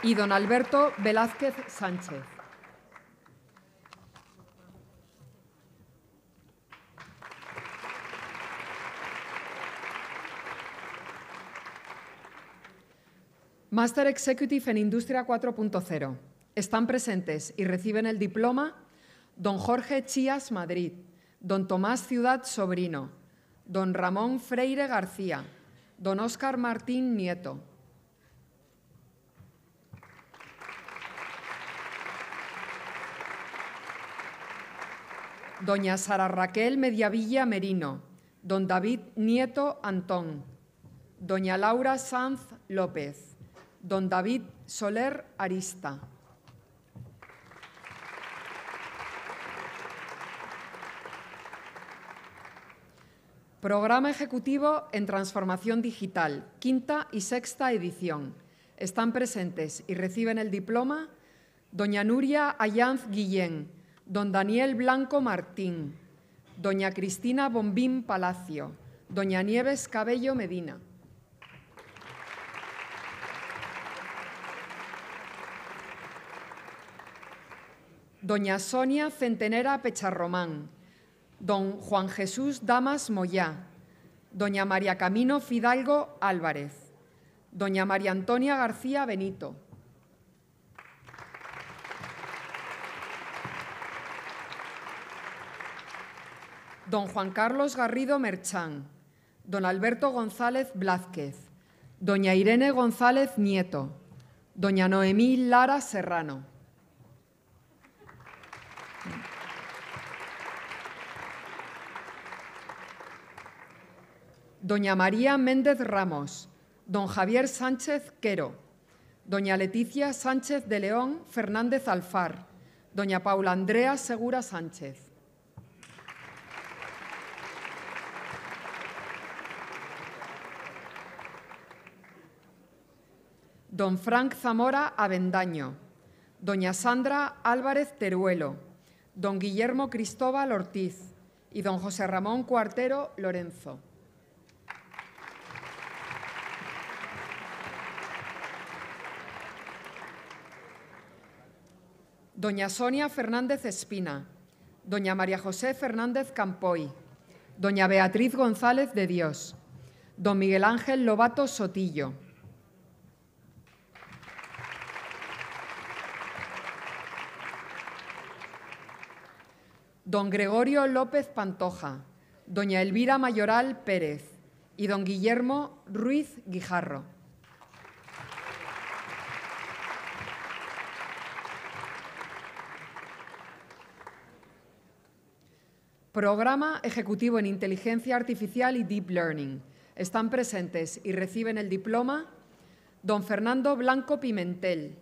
y don Alberto Velázquez Sánchez. Master Executive en Industria 4.0. Están presentes y reciben el diploma don Jorge Chías Madrid, don Tomás Ciudad Sobrino, don Ramón Freire García, don Óscar Martín Nieto, doña Sara Raquel Mediavilla Merino, don David Nieto Antón, doña Laura Sanz López, don David Soler Arista. Programa Ejecutivo en Transformación Digital, quinta y sexta edición. Están presentes y reciben el diploma doña Nuria Ayanz Guillén, don Daniel Blanco Martín, doña Cristina Bombín Palacio, doña Nieves Cabello Medina. doña Sonia Centenera Pecharromán, don Juan Jesús Damas Moyá, doña María Camino Fidalgo Álvarez, doña María Antonia García Benito. Don Juan Carlos Garrido Merchán, don Alberto González Blázquez, doña Irene González Nieto, doña Noemí Lara Serrano. doña María Méndez Ramos, don Javier Sánchez Quero, doña Leticia Sánchez de León Fernández Alfar, doña Paula Andrea Segura Sánchez. don Frank Zamora Avendaño, doña Sandra Álvarez Teruelo, don Guillermo Cristóbal Ortiz y don José Ramón Cuartero Lorenzo. doña Sonia Fernández Espina, doña María José Fernández Campoy, doña Beatriz González de Dios, don Miguel Ángel Lobato Sotillo. Don Gregorio López Pantoja, doña Elvira Mayoral Pérez y don Guillermo Ruiz Guijarro. Programa Ejecutivo en Inteligencia Artificial y Deep Learning. Están presentes y reciben el diploma don Fernando Blanco Pimentel,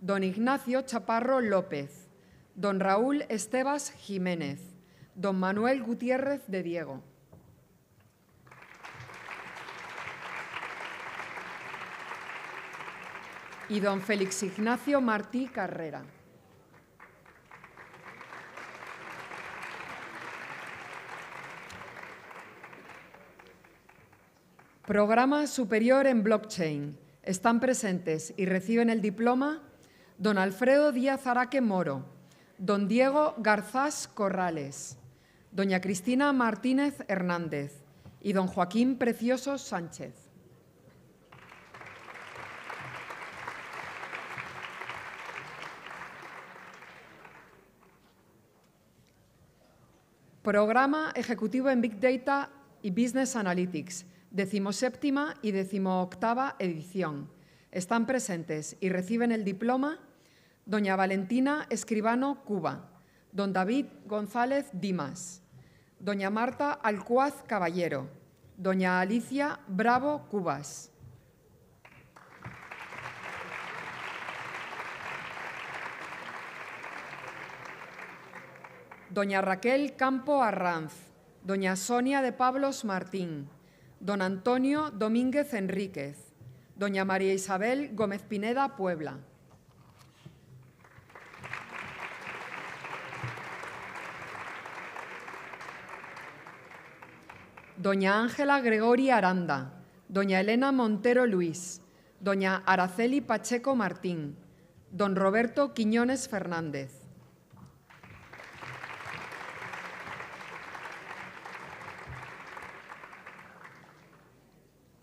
don Ignacio Chaparro López, don Raúl Estebas Jiménez, don Manuel Gutiérrez de Diego. Y don Félix Ignacio Martí Carrera. Programa Superior en Blockchain. Están presentes y reciben el diploma don Alfredo Díaz Araque Moro, don Diego Garzás Corrales, doña Cristina Martínez Hernández y don Joaquín Precioso Sánchez. Programa Ejecutivo en Big Data y Business Analytics decimoséptima y decimoctava edición. Están presentes y reciben el diploma doña Valentina Escribano Cuba, don David González Dimas, doña Marta Alcuaz Caballero, doña Alicia Bravo Cubas. Doña Raquel Campo Arranz, doña Sonia de Pablos Martín, don Antonio Domínguez Enríquez, doña María Isabel Gómez Pineda, Puebla. Doña Ángela Gregoria Aranda, doña Elena Montero Luis, doña Araceli Pacheco Martín, don Roberto Quiñones Fernández.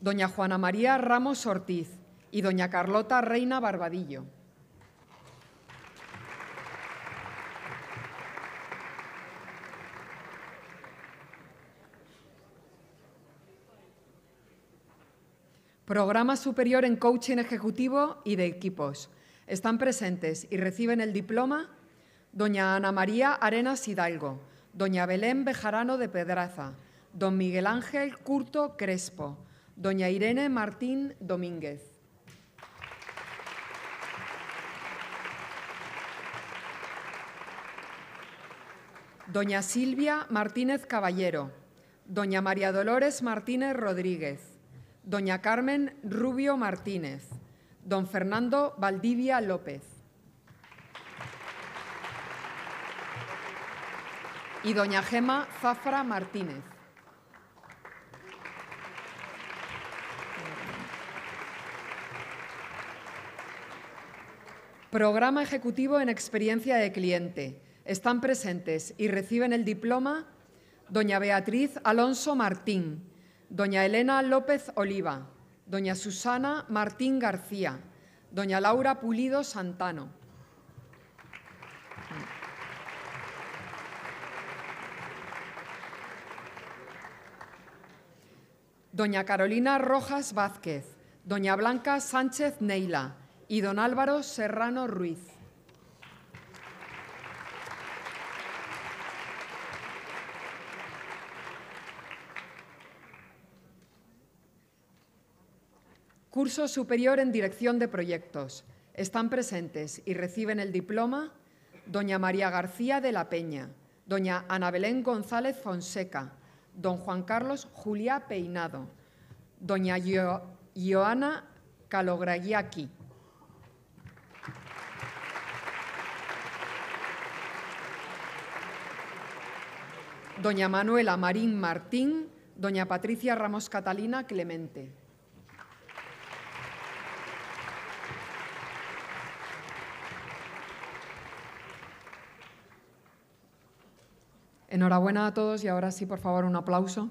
doña Juana María Ramos Ortiz y doña Carlota Reina Barbadillo. Programa Superior en Coaching Ejecutivo y de Equipos. Están presentes y reciben el diploma doña Ana María Arenas Hidalgo, doña Belén Bejarano de Pedraza, don Miguel Ángel Curto Crespo, doña Irene Martín Domínguez. Doña Silvia Martínez Caballero. Doña María Dolores Martínez Rodríguez. Doña Carmen Rubio Martínez. Don Fernando Valdivia López. Y doña Gema Zafra Martínez. Programa Ejecutivo en Experiencia de Cliente. Están presentes y reciben el diploma doña Beatriz Alonso Martín, doña Elena López Oliva, doña Susana Martín García, doña Laura Pulido Santano. Doña Carolina Rojas Vázquez, doña Blanca Sánchez Neila, y don Álvaro Serrano Ruiz. Curso Superior en Dirección de Proyectos. Están presentes y reciben el diploma doña María García de la Peña, doña Ana Belén González Fonseca, don Juan Carlos Juliá Peinado, doña Joana Calograguiaqui. doña Manuela Marín Martín, doña Patricia Ramos Catalina Clemente. Enhorabuena a todos y ahora sí, por favor, un aplauso.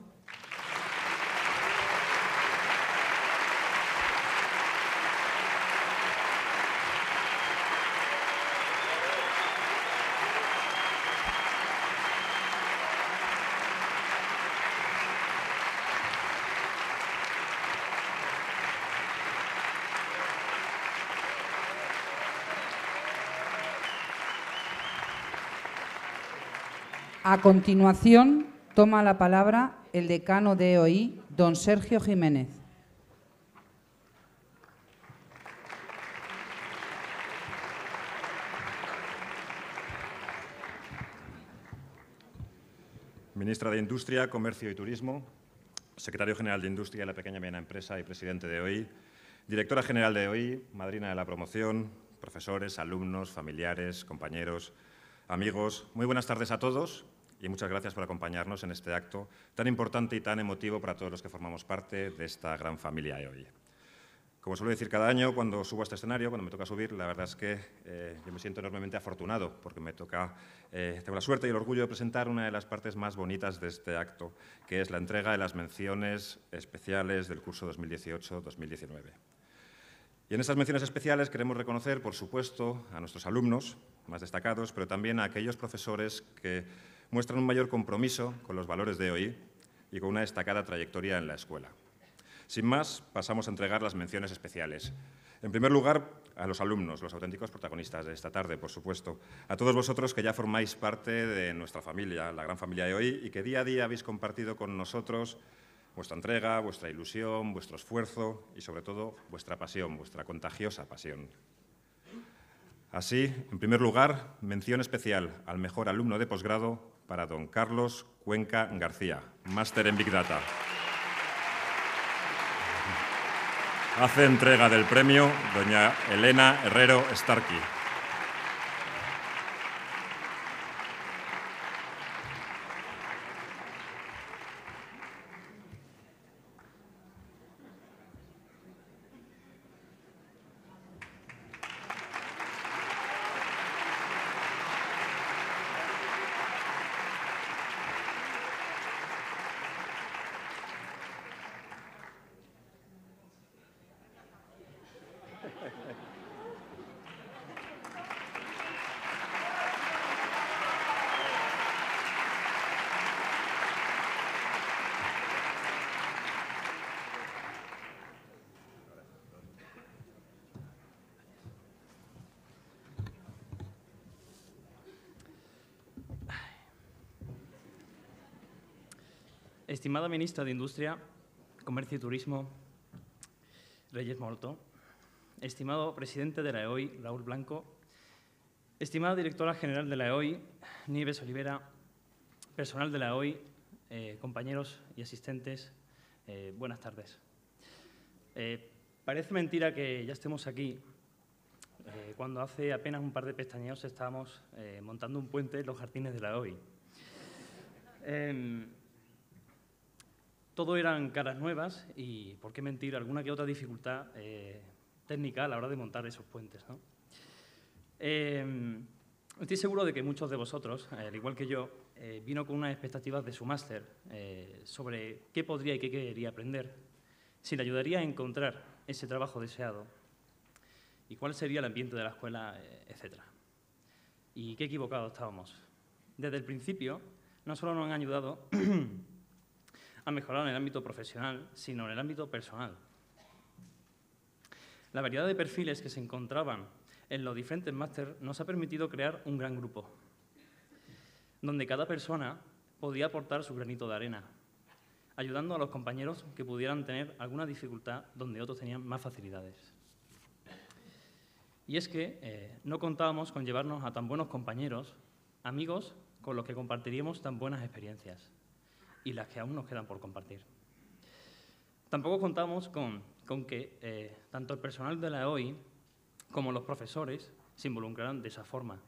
A continuación, toma la palabra el decano de EOI, don Sergio Jiménez.
Ministra de Industria, Comercio y Turismo, Secretario General de Industria de la Pequeña y Mediana Empresa y Presidente de EOI, Directora General de EOI, Madrina de la Promoción, profesores, alumnos, familiares, compañeros, amigos, muy buenas tardes a todos y muchas gracias por acompañarnos en este acto tan importante y tan emotivo para todos los que formamos parte de esta gran familia de hoy. Como suelo decir cada año, cuando subo a este escenario, cuando me toca subir, la verdad es que eh, yo me siento enormemente afortunado porque me toca, eh, tengo la suerte y el orgullo de presentar una de las partes más bonitas de este acto, que es la entrega de las menciones especiales del curso 2018-2019. Y en estas menciones especiales queremos reconocer, por supuesto, a nuestros alumnos más destacados, pero también a aquellos profesores que muestran un mayor compromiso con los valores de hoy y con una destacada trayectoria en la escuela. Sin más, pasamos a entregar las menciones especiales. En primer lugar, a los alumnos, los auténticos protagonistas de esta tarde, por supuesto. A todos vosotros que ya formáis parte de nuestra familia, la gran familia de hoy, y que día a día habéis compartido con nosotros vuestra entrega, vuestra ilusión, vuestro esfuerzo y, sobre todo, vuestra pasión, vuestra contagiosa pasión. Así, en primer lugar, mención especial al mejor alumno de posgrado para don Carlos Cuenca García, máster en Big Data. Hace entrega del premio doña Elena Herrero Starkey.
estimada ministra de Industria, Comercio y Turismo, Reyes Molto, estimado presidente de la EOI, Raúl Blanco, estimada directora general de la EOI, Nieves Olivera, personal de la EOI, eh, compañeros y asistentes, eh, buenas tardes. Eh, parece mentira que ya estemos aquí cuando hace apenas un par de pestañeos estábamos montando un puente en los jardines de la EOI. Em, todo eran caras nuevas y, por qué mentir, alguna que otra dificultad eh, técnica a la hora de montar esos puentes. Em, estoy seguro de que muchos de vosotros, al igual que yo, eh, vino con unas expectativas de su máster eh, sobre qué podría y qué quería aprender, si le ayudaría a encontrar ese trabajo deseado y cuál sería el ambiente de la escuela, etc. Y qué equivocados estábamos. Desde el principio, no solo nos han ayudado ha mejorado en el ámbito profesional, sino en el ámbito personal. La variedad de perfiles que se encontraban en los diferentes máster nos ha permitido crear un gran grupo, donde cada persona podía aportar su granito de arena, ayudando a los compañeros que pudieran tener alguna dificultad donde otros tenían más facilidades. Y es que eh, no contábamos con llevarnos a tan buenos compañeros, amigos con los que compartiríamos tan buenas experiencias y las que aún nos quedan por compartir. Tampoco contamos con, con que eh, tanto el personal de la e OI como los profesores se involucrarán de esa forma.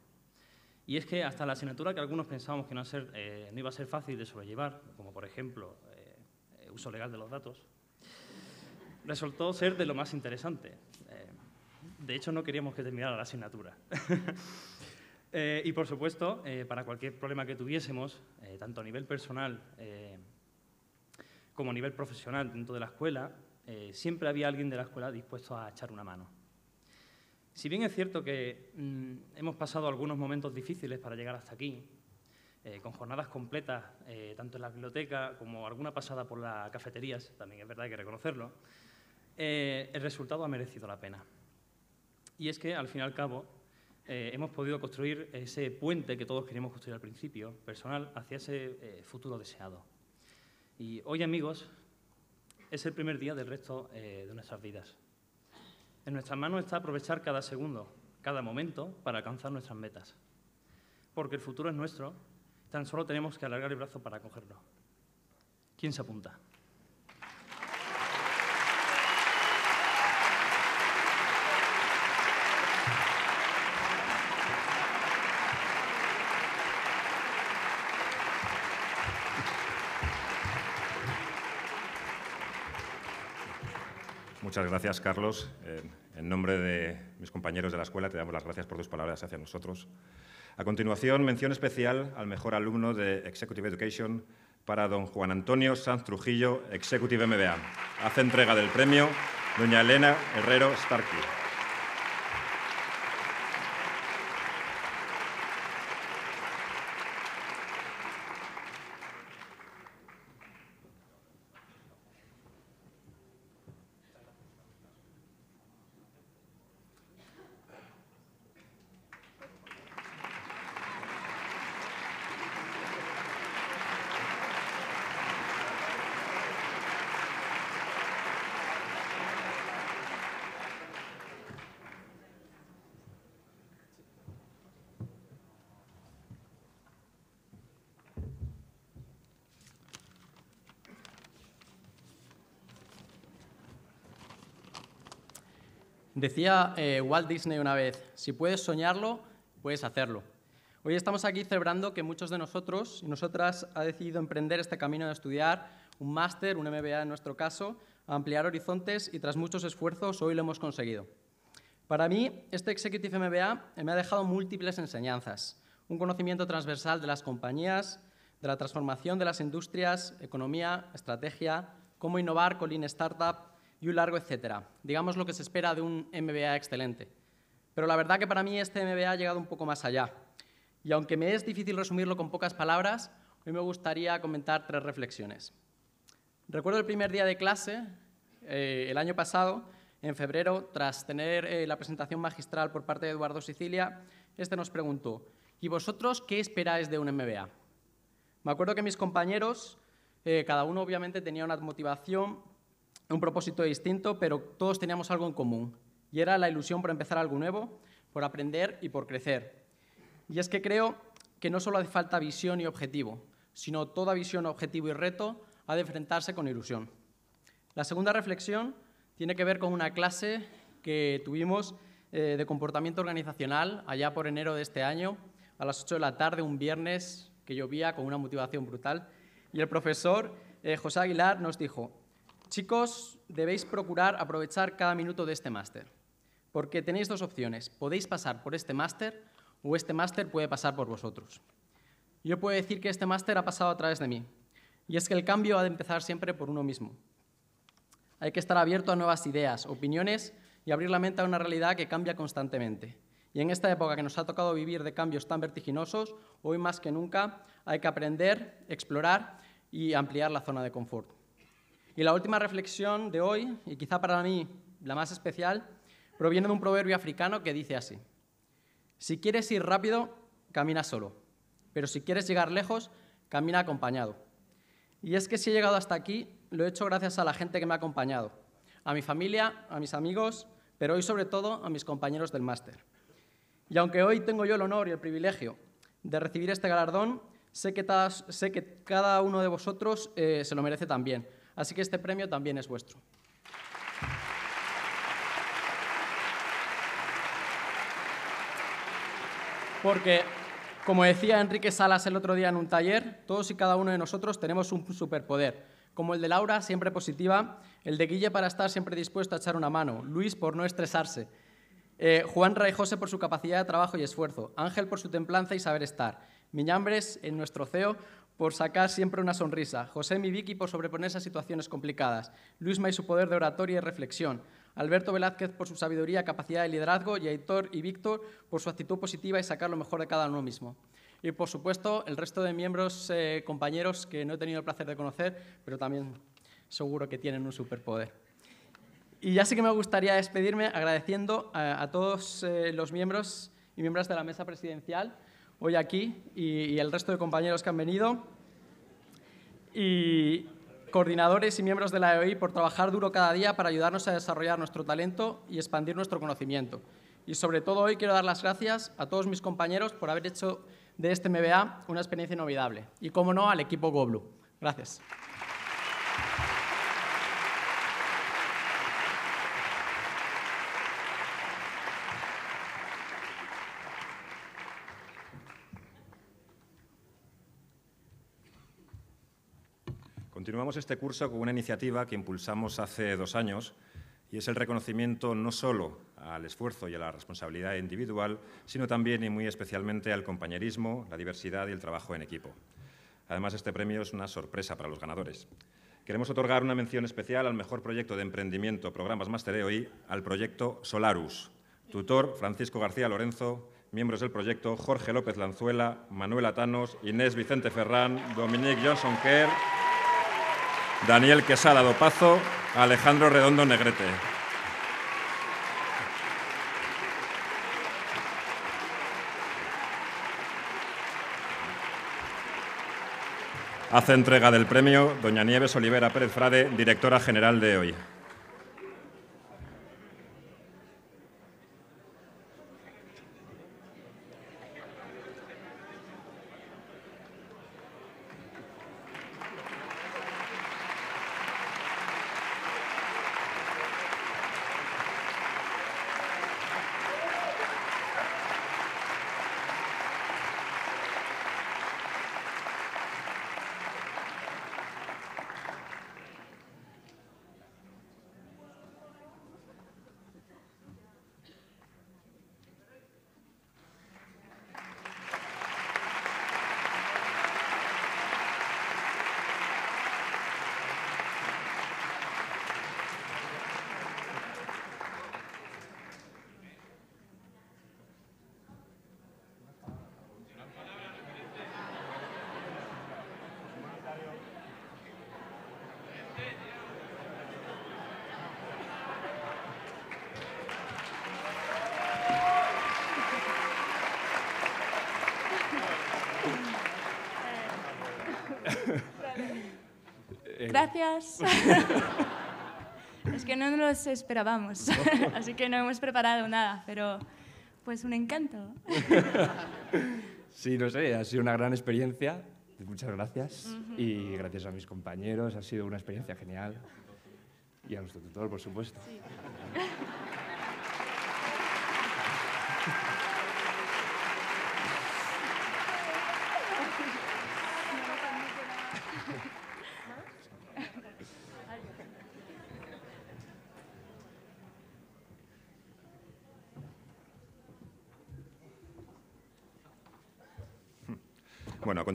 Y es que hasta la asignatura que algunos pensábamos que no, iba a ser eh, fácil de sobrellevar, como por ejemplo eh, uso legal de los datos, resultó ser de lo más interesante. de hecho, no queríamos que terminara la asignatura. Eh, y por supuesto, eh, para cualquier problema que tuviésemos, eh, tanto a nivel personal como a nivel profesional dentro de la escuela, siempre había alguien de la escuela dispuesto a echar una mano. Si bien es cierto que mm, hemos pasado algunos momentos difíciles para llegar hasta aquí, con jornadas completas, tanto en la biblioteca como alguna pasada por las cafeterías, también es verdad, hay que reconocerlo, el resultado ha merecido la pena. Y es que, al fin y al cabo, eh, hemos podido construir ese puente que todos queríamos construir al principio, personal, hacia ese eh, futuro deseado. Y hoy, amigos, es el primer día del resto eh, de nuestras vidas. En nuestras manos está aprovechar cada segundo, cada momento, para alcanzar nuestras metas. Porque el futuro es nuestro, tan solo tenemos que alargar el brazo para cogerlo. ¿Quién se apunta?
muchas gracias, Carlos. Eh, en nombre de mis compañeros de la escuela, te damos las gracias por tus palabras hacia nosotros. A continuación, mención especial al mejor alumno de Executive Education para don Juan Antonio Sanz Trujillo, Executive MBA. Hace entrega del premio doña Elena Herrero Starkey.
Decía eh, Walt Disney una vez, si puedes soñarlo, puedes hacerlo. Hoy estamos aquí celebrando que muchos de nosotros y nosotras ha decidido emprender este camino de estudiar un máster, un MBA en nuestro caso, ampliar horizontes y tras muchos esfuerzos hoy lo hemos conseguido. Para mí, este Executive MBA me ha dejado múltiples enseñanzas, un conocimiento transversal de las compañías, de la transformación de las industrias, economía, estrategia, cómo innovar con Lean Startup, y un largo etcétera. Digamos lo que se espera de un MBA excelente. Pero la verdad que para mí este MBA ha llegado un poco más allá. Y aunque me es difícil resumirlo con pocas palabras, hoy me gustaría comentar tres reflexiones. Recuerdo el primer día de clase, eh, el año pasado, en febrero, tras tener eh, la presentación magistral por parte de Eduardo Sicilia, este nos preguntó, ¿y vosotros qué esperáis de un MBA? Me acuerdo que mis compañeros, eh, cada uno obviamente tenía una motivación un propósito distinto, pero todos teníamos algo en común. Y era la ilusión por empezar algo nuevo, por aprender y por crecer. Y es que creo que no solo hace falta visión y objetivo, sino toda visión, objetivo y reto ha de enfrentarse con ilusión. La segunda reflexión tiene que ver con una clase que tuvimos eh, de comportamiento organizacional allá por enero de este año, a las 8 de la tarde, un viernes que llovía con una motivación brutal. Y el profesor eh, José Aguilar nos dijo, Chicos, debéis procurar aprovechar cada minuto de este máster, porque tenéis dos opciones. Podéis pasar por este máster o este máster puede pasar por vosotros. Yo puedo decir que este máster ha pasado a través de mí, y es que el cambio ha de empezar siempre por uno mismo. Hay que estar abierto a nuevas ideas, opiniones y abrir la mente a una realidad que cambia constantemente. Y en esta época que nos ha tocado vivir de cambios tan vertiginosos, hoy más que nunca hay que aprender, explorar y ampliar la zona de confort. Y la última reflexión de hoy, y quizá para mí la más especial, proviene de un proverbio africano que dice así, si quieres ir rápido, camina solo, pero si quieres llegar lejos, camina acompañado. Y es que si he llegado hasta aquí, lo he hecho gracias a la gente que me ha acompañado, a mi familia, a mis amigos, pero hoy sobre todo a mis compañeros del máster. Y aunque hoy tengo yo el honor y el privilegio de recibir este galardón, sé que, cada uno de vosotros eh, se lo merece también, Así que este premio también es vuestro. Porque, como decía Enrique Salas el otro día en un taller, todos y cada uno de nosotros tenemos un superpoder como el de Laura, siempre positiva, el de Guille para estar siempre dispuesto a echar una mano, Luis por no estresarse, eh, Juan Ray José por su capacidad de trabajo y esfuerzo, Ángel por su templanza y saber estar, Miñambres en nuestro CEO por sacar siempre una sonrisa, José Mibiki por sobreponerse a situaciones complicadas, Luis y su poder de oratoria y reflexión, Alberto Velázquez por su sabiduría, capacidad de liderazgo y Aitor y Víctor por su actitud positiva y sacar lo mejor de cada uno mismo. Y por supuesto, el resto de miembros, eh, compañeros que no he tenido el placer de conocer, pero también seguro que tienen un superpoder. Y ya sé que me gustaría despedirme agradeciendo a, todos eh, los miembros y miembros de la mesa presidencial hoy aquí y, el resto de compañeros que han venido. Y coordinadores y miembros de la EOI por trabajar duro cada día para ayudarnos a desarrollar nuestro talento y expandir nuestro conocimiento. Y sobre todo hoy quiero dar las gracias a todos mis compañeros por haber hecho de este MBA una experiencia inolvidable. Y, como no, al equipo Goblu. Gracias.
Continuamos este curso con una iniciativa que impulsamos hace dos años y es el reconocimiento no solo al esfuerzo y a la responsabilidad individual, sino también y muy especialmente al compañerismo, la diversidad y el trabajo en equipo. Además, este premio es una sorpresa para los ganadores. Queremos otorgar una mención especial al mejor proyecto de emprendimiento programas de hoy, al proyecto Solarus. Tutor Francisco García Lorenzo, miembros del proyecto Jorge López Lanzuela, Manuela Tanos, Inés Vicente Ferrán, Dominique Johnson Kerr Daniel Quesada Dopazo, Alejandro Redondo Negrete. Hace entrega del premio doña Nieves Olivera Pérez Frade, directora general de hoy.
gracias.
es que no nos esperábamos, así que no hemos preparado nada, pero
pues un encanto.
sí, no sé, ha sido una gran experiencia. Muchas gracias y gracias a mis compañeros, ha sido una experiencia genial y a nuestro tutor, por supuesto. Sí.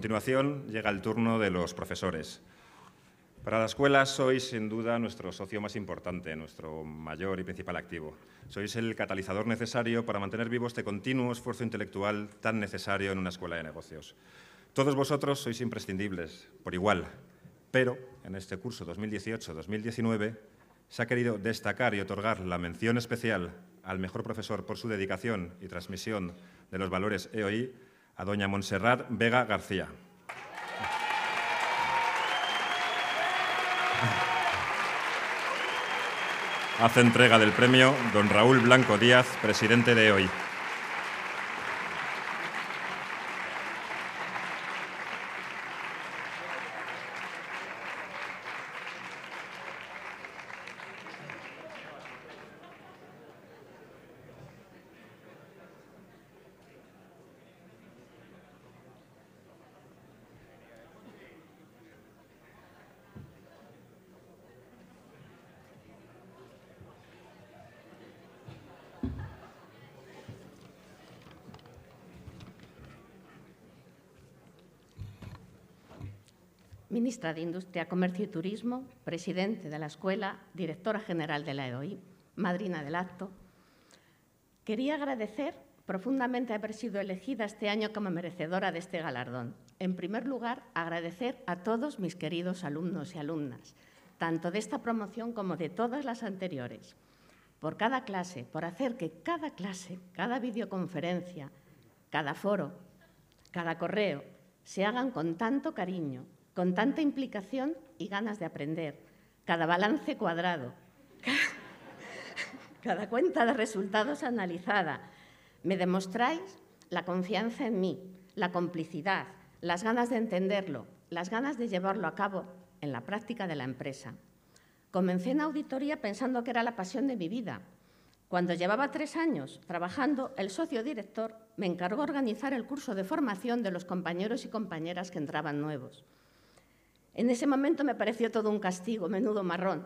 continuación llega el turno de los profesores. Para la escuela sois sin duda nuestro socio más importante, nuestro mayor y principal activo. Sois el catalizador necesario para mantener vivo este continuo esfuerzo intelectual tan necesario en una escuela de negocios. Todos vosotros sois imprescindibles, por igual, pero en este curso 2018-2019 se ha querido destacar y otorgar la mención especial al mejor profesor por su dedicación y transmisión de los valores EOI a doña Monserrat Vega García. Hace entrega del premio don Raúl Blanco Díaz, presidente de hoy.
de Industria, Comercio y Turismo, presidente de la escuela, directora general de la EOI, madrina del acto, quería agradecer profundamente haber sido elegida este año como merecedora de este galardón. En primer lugar, agradecer a todos mis queridos alumnos y alumnas, tanto de esta promoción como de todas las anteriores, por cada clase, por hacer que cada clase, cada videoconferencia, cada foro, cada correo, se hagan con tanto cariño, con tanta implicación y ganas de aprender, cada balance cuadrado, cada cuenta de resultados analizada. Me demostráis la confianza en mí, la complicidad, las ganas de entenderlo, las ganas de llevarlo a cabo en la práctica de la empresa. Comencé en auditoría pensando que era la pasión de mi vida. Cuando llevaba tres años trabajando, el socio director me encargó organizar el curso de formación de los compañeros y compañeras que entraban nuevos. En ese momento me pareció todo un castigo, menudo marrón.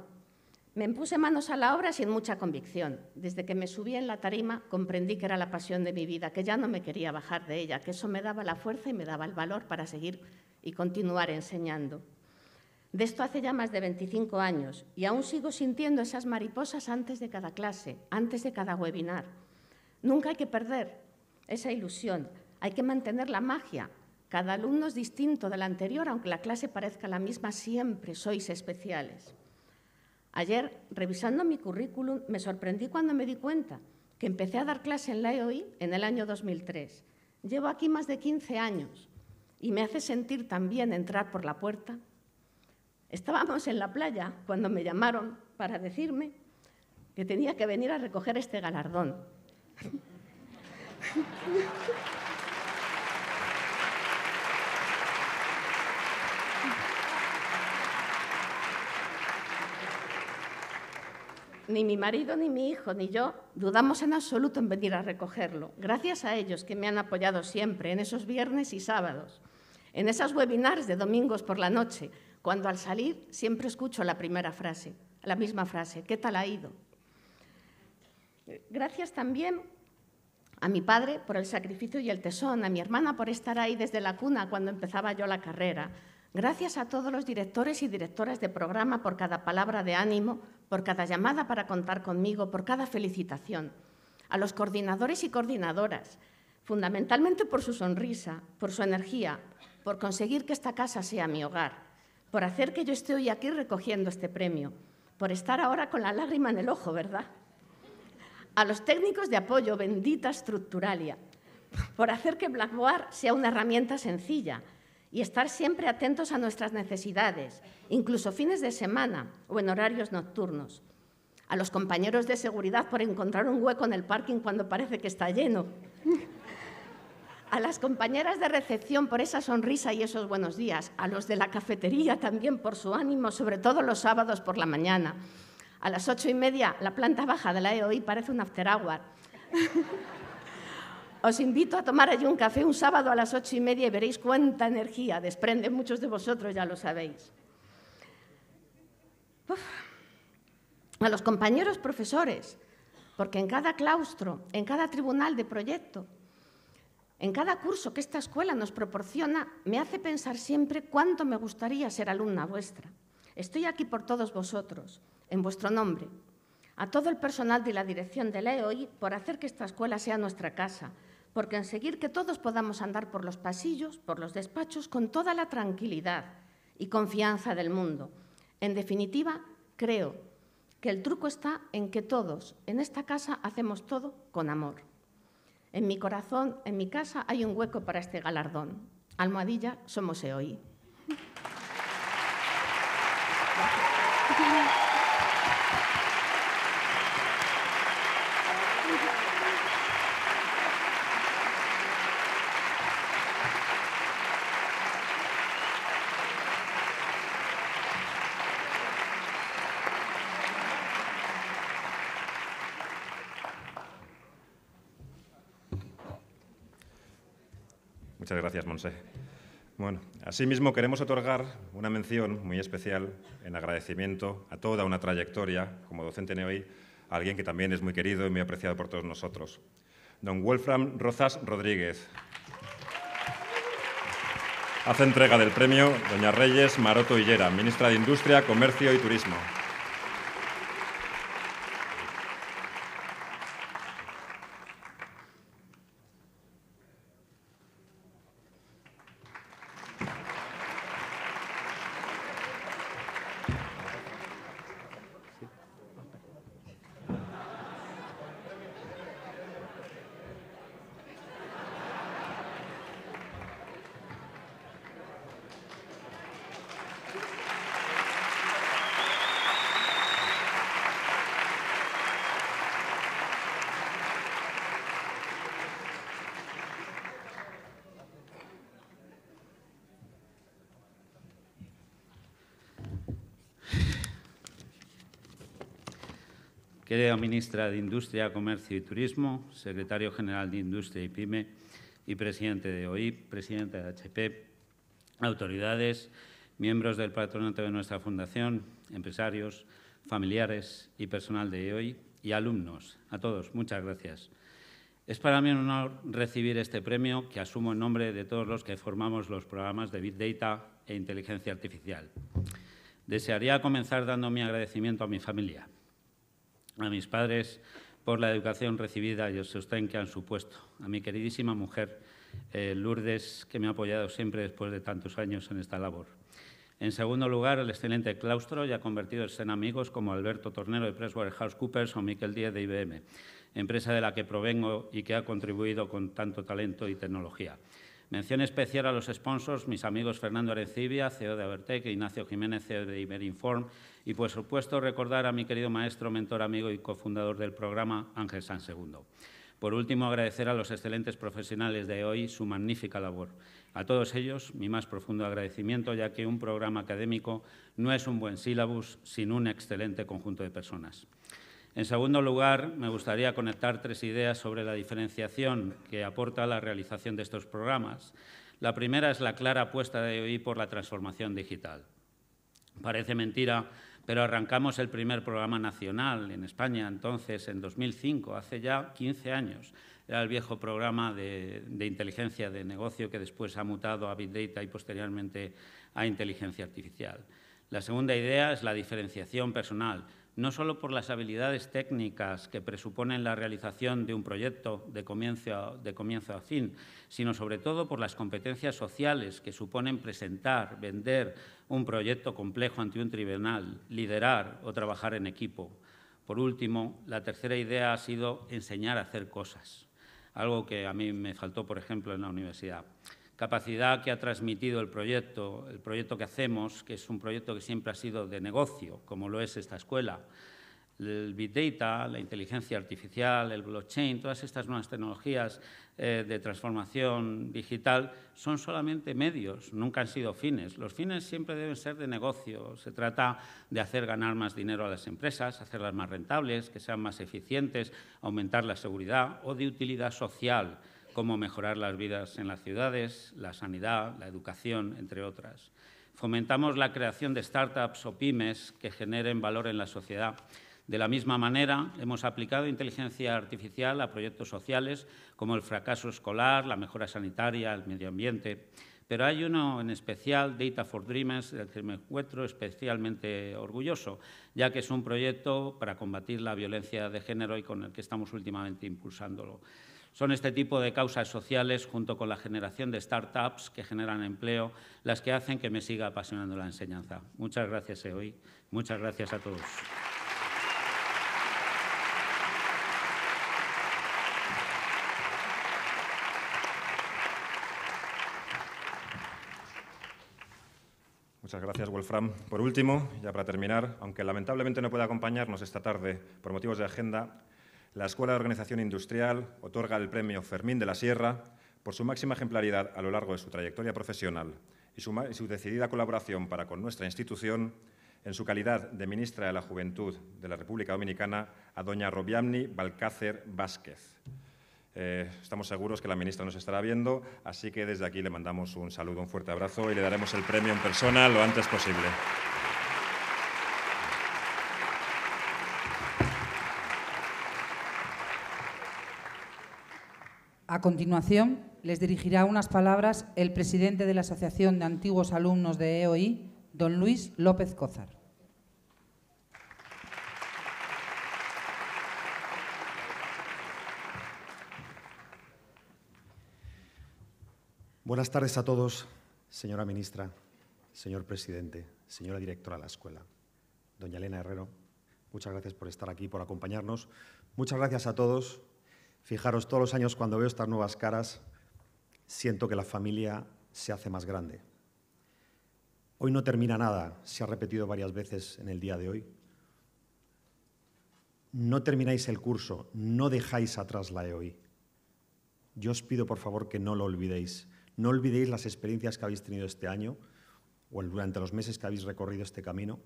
Me puse manos a la obra sin mucha convicción. Desde que me subí en la tarima comprendí que era la pasión de mi vida, que ya no me quería bajar de ella, que eso me daba la fuerza y me daba el valor para seguir y continuar enseñando. De esto hace ya más de 25 años y aún sigo sintiendo esas mariposas antes de cada clase, antes de cada webinar. Nunca hay que perder esa ilusión, hay que mantener la magia, cada alumno es distinto del anterior, aunque la clase parezca la misma, siempre sois especiales. Ayer, revisando mi currículum, me sorprendí cuando me di cuenta que empecé a dar clase en la EOI en el año 2003. Llevo aquí más de 15 años y me hace sentir también entrar por la puerta. Estábamos en la playa cuando me llamaron para decirme que tenía que venir a recoger este galardón. ni mi marido, ni mi hijo, ni yo dudamos en absoluto en venir a recogerlo, gracias a ellos que me han apoyado siempre en esos viernes y sábados, en esas webinars de domingos por la noche, cuando al salir siempre escucho la primera frase, la misma frase, ¿qué tal ha ido? Gracias también a mi padre por el sacrificio y el tesón, a mi hermana por estar ahí desde la cuna cuando empezaba yo la carrera. Gracias a todos los directores y directoras de programa por cada palabra de ánimo, por cada llamada para contar conmigo, por cada felicitación, a los coordinadores y coordinadoras, fundamentalmente por su sonrisa, por su energía, por conseguir que esta casa sea mi hogar, por hacer que yo esté hoy aquí recogiendo este premio, por estar ahora con la lágrima en el ojo, ¿verdad? A los técnicos de apoyo, bendita estructuralia, por hacer que Blackboard sea una herramienta sencilla, y estar siempre atentos a nuestras necesidades, incluso fines de semana o en horarios nocturnos. A los compañeros de seguridad por encontrar un hueco en el parking cuando parece que está lleno. A las compañeras de recepción por esa sonrisa y esos buenos días. A los de la cafetería también por su ánimo, sobre todo los sábados por la mañana. A las ocho y media, la planta baja de la EOI parece un after hour. Os invito a tomar allí un café un sábado a las ocho y media y veréis cuánta energía desprende muchos de vosotros, ya lo sabéis. A los compañeros profesores, porque en cada claustro, en cada tribunal de proyecto, en cada curso que esta escuela nos proporciona, me hace pensar siempre cuánto me gustaría ser alumna vuestra. Estoy aquí por todos vosotros, en vuestro nombre, a todo el personal de la dirección de la EOI por hacer que esta escuela sea nuestra casa, porque conseguir que todos podamos andar por los pasillos, por los despachos, con toda la tranquilidad y confianza del mundo. En definitiva, creo que el truco está en que todos, en esta casa, hacemos todo con amor. En mi corazón, en mi casa, hay un hueco para este galardón. Almohadilla, somos EOI.
gracias, Monse. Bueno, asimismo queremos otorgar una mención muy especial en agradecimiento a toda una trayectoria como docente hoy e a alguien que también es muy querido y muy apreciado por todos nosotros, don Wolfram Rozas Rodríguez. Hace entrega del premio doña Reyes Maroto Hillera, ministra de Industria, Comercio y Turismo.
ministra de Industria, Comercio y Turismo, secretario general de Industria y PYME y presidente de Oi, presidente de HP, autoridades, miembros del patronato de nuestra fundación, empresarios, familiares y personal de hoy e y alumnos. A todos, muchas gracias. Es para mí un honor recibir este premio que asumo en nombre de todos los que formamos los programas de Big Data e Inteligencia Artificial. Desearía comenzar dando mi agradecimiento a mi familia, a mis padres por la educación recibida y el sostén que han supuesto, a mi queridísima mujer eh, Lourdes, que me ha apoyado siempre después de tantos años en esta labor. En segundo lugar, el excelente claustro ya convertidos en amigos como Alberto Tornero de PricewaterhouseCoopers o Miquel Díez de IBM, empresa de la que provengo y que ha contribuido con tanto talento y tecnología. Mención especial a los sponsors, mis amigos Fernando Arencibia, CEO de Avertec, e Ignacio Jiménez, CEO de Iberinform, y por supuesto recordar a mi querido maestro, mentor, amigo y cofundador del programa, Ángel San Segundo. Por último, agradecer a los excelentes profesionales de hoy su magnífica labor. A todos ellos, mi más profundo agradecimiento, ya que un programa académico no es un buen sílabus sin un excelente conjunto de personas. En segundo lugar, me gustaría conectar tres ideas sobre la diferenciación que aporta la realización de estos programas. La primera es la clara apuesta de hoy por la transformación digital. Parece mentira pero arrancamos el primer programa nacional en España, entonces, en 2005, hace ya 15 años. Era el viejo programa de, de inteligencia de negocio que después ha mutado a Big Data y posteriormente a inteligencia artificial. La segunda idea es la diferenciación personal no solo por las habilidades técnicas que presuponen la realización de un proyecto de comienzo, a, fin, sino sobre todo por las competencias sociales que suponen presentar, vender un proyecto complejo ante un tribunal, liderar o trabajar en equipo. Por último, la tercera idea ha sido enseñar a hacer cosas, algo que a mí me faltó, por ejemplo, en la universidad capacidad que ha transmitido el proyecto, el proyecto que hacemos, que es un proyecto que siempre ha sido de negocio, como lo es esta escuela. El Big Data, la inteligencia artificial, el blockchain, todas estas nuevas tecnologías eh, de transformación digital son solamente medios, nunca han sido fines. Los fines siempre deben ser de negocio. Se trata de hacer ganar más dinero a las empresas, hacerlas más rentables, que sean más eficientes, aumentar la seguridad o de utilidad social cómo mejorar las vidas en las ciudades, la sanidad, la educación, entre otras. Fomentamos la creación de startups o pymes que generen valor en la sociedad. De la misma manera, hemos aplicado inteligencia artificial a proyectos sociales como el fracaso escolar, la mejora sanitaria, el medio ambiente. Pero hay uno en especial, Data for Dreamers, del que me encuentro especialmente orgulloso, ya que es un proyecto para combatir la violencia de género y con el que estamos últimamente impulsándolo. Son este tipo de causas sociales, junto con la generación de startups que generan empleo, las que hacen que me siga apasionando la enseñanza. Muchas gracias, hoy. Muchas gracias a todos.
Muchas gracias, Wolfram. Por último, ya para terminar, aunque lamentablemente no pueda acompañarnos esta tarde por motivos de agenda, la Escuela de Organización Industrial otorga el premio Fermín de la Sierra por su máxima ejemplaridad a lo largo de su trayectoria profesional y su, decidida colaboración para con nuestra institución en su calidad de ministra de la Juventud de la República Dominicana a doña Robiamni Balcácer Vázquez. Eh, estamos seguros que la ministra nos estará viendo, así que desde aquí le mandamos un saludo, un fuerte abrazo y le daremos el premio en persona lo antes posible.
A continuación, les dirigirá unas palabras el presidente de la Asociación de Antiguos Alumnos de EOI, don Luis López Cózar.
Buenas tardes a todos, señora ministra, señor presidente, señora directora de la escuela, doña Elena Herrero. Muchas gracias por estar aquí, por acompañarnos. Muchas gracias a todos Fijaros, todos los años cuando veo estas nuevas caras, siento que la familia se hace más grande. Hoy no termina nada, se ha repetido varias veces en el día de hoy. No termináis el curso, no dejáis atrás la EOI. Yo os pido por favor que no lo olvidéis. No olvidéis las experiencias que habéis tenido este año o durante los meses que habéis recorrido este camino,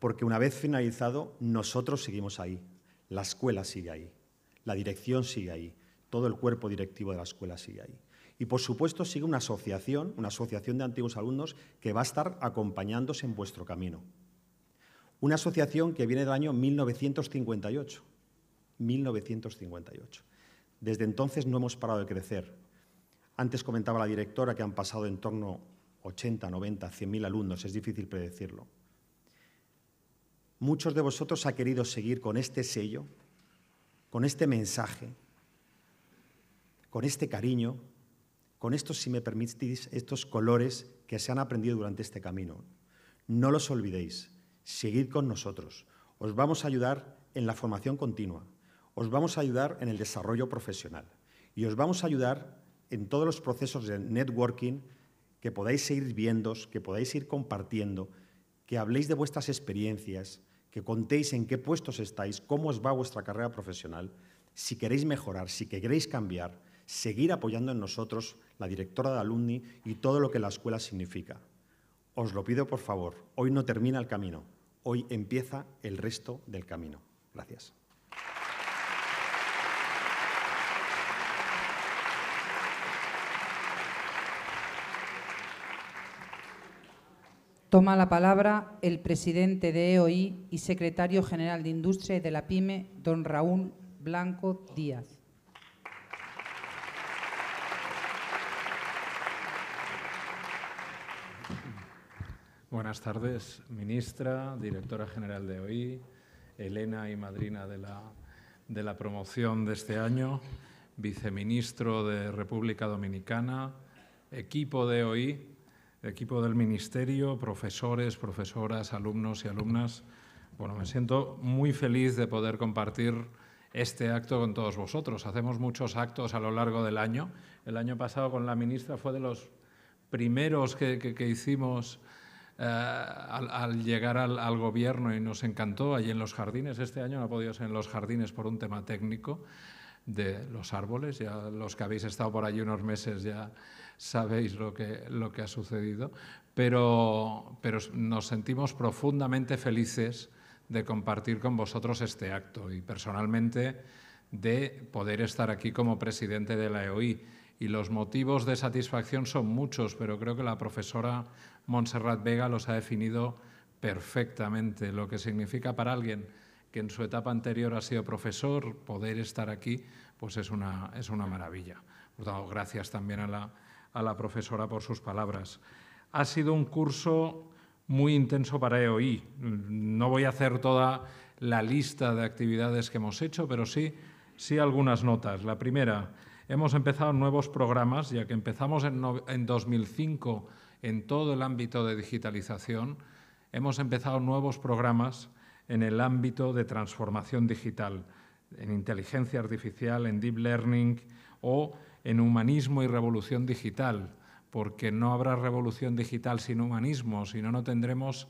porque una vez finalizado, nosotros seguimos ahí, la escuela sigue ahí. La dirección sigue ahí, todo el cuerpo directivo de la escuela sigue ahí. Y por supuesto sigue una asociación, una asociación de antiguos alumnos que va a estar acompañándose en vuestro camino. Una asociación que viene del año 1958. 1958. Desde entonces no hemos parado de crecer. Antes comentaba la directora que han pasado en torno 80, 90, 100.000 alumnos, es difícil predecirlo. Muchos de vosotros ha querido seguir con este sello, con este mensaje, con este cariño, con estos, si me permitís, estos colores que se han aprendido durante este camino. No los olvidéis, seguid con nosotros. Os vamos a ayudar en la formación continua, os vamos a ayudar en el desarrollo profesional y os vamos a ayudar en todos los procesos de networking que podáis seguir viendo, que podáis ir compartiendo, que habléis de vuestras experiencias, que contéis en qué puestos estáis, cómo os va vuestra carrera profesional, si queréis mejorar, si queréis cambiar, seguir apoyando en nosotros, la directora de alumni y todo lo que la escuela significa. Os lo pido por favor, hoy no termina el camino, hoy empieza el resto del camino. Gracias.
Toma la palabra el presidente de EOI y secretario general de Industria y de la PYME, don Raúl Blanco Díaz.
Buenas tardes, ministra, directora general de EOI, Elena y madrina de la, de la promoción de este año, viceministro de República Dominicana, equipo de EOI equipo del Ministerio, profesores, profesoras, alumnos y alumnas. Bueno, me siento muy feliz de poder compartir este acto con todos vosotros. Hacemos muchos actos a lo largo del año. El año pasado con la ministra fue de los primeros que, que, hicimos eh, al, llegar al, al, gobierno y nos encantó allí en los jardines. Este año no ha podido ser en los jardines por un tema técnico de los árboles. Ya los que habéis estado por allí unos meses ya sabéis lo que, ha sucedido, pero, pero nos sentimos profundamente felices de compartir con vosotros este acto y personalmente de poder estar aquí como presidente de la EOI. Y los motivos de satisfacción son muchos, pero creo que la profesora Montserrat Vega los ha definido perfectamente, lo que significa para alguien que en su etapa anterior ha sido profesor, poder estar aquí, pues es una, es una maravilla. Por tanto, gracias también a la, profesora por sus palabras. Ha sido un curso muy intenso para EOI. No voy a hacer toda la lista de actividades que hemos hecho, pero sí, sí algunas notas. La primera, hemos empezado nuevos programas, ya que empezamos en, en 2005 en todo el ámbito de digitalización, hemos empezado nuevos programas en el ámbito de transformación digital, en inteligencia artificial, en deep learning o en humanismo y revolución digital, porque no habrá revolución digital sin humanismo, sino no, tendremos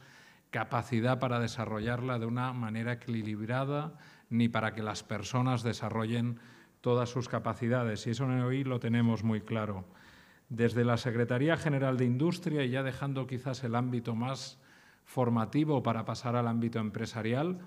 capacidad para desarrollarla de una manera equilibrada ni para que las personas desarrollen todas sus capacidades. Y eso en hoy lo tenemos muy claro. Desde la Secretaría General de Industria, y ya dejando quizás el ámbito más formativo para pasar al ámbito empresarial,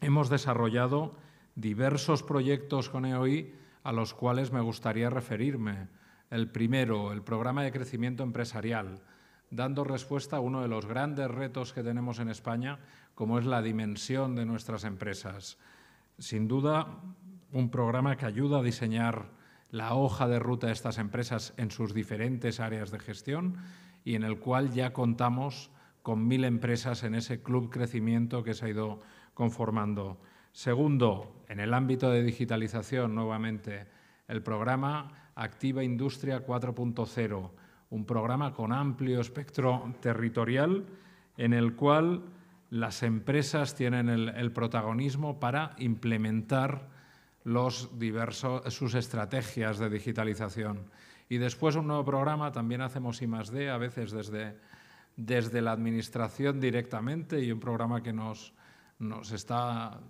hemos desarrollado diversos proyectos con EOI a los cuales me gustaría referirme. El primero, el programa de crecimiento empresarial, dando respuesta a uno de los grandes retos que tenemos en España, como es la dimensión de nuestras empresas. Sin duda, un programa que ayuda a diseñar la hoja de ruta de estas empresas en sus diferentes áreas de gestión y en el cual ya contamos con mil empresas en ese club crecimiento que se ha ido conformando. Segundo, en el ámbito de digitalización, nuevamente, el programa Activa Industria 4.0, un programa con amplio espectro territorial en el cual las empresas tienen el, protagonismo para implementar sus estrategias de digitalización. Y después un nuevo programa, también hacemos I+.D., a veces desde desde la Administración directamente y un programa que nos, nos está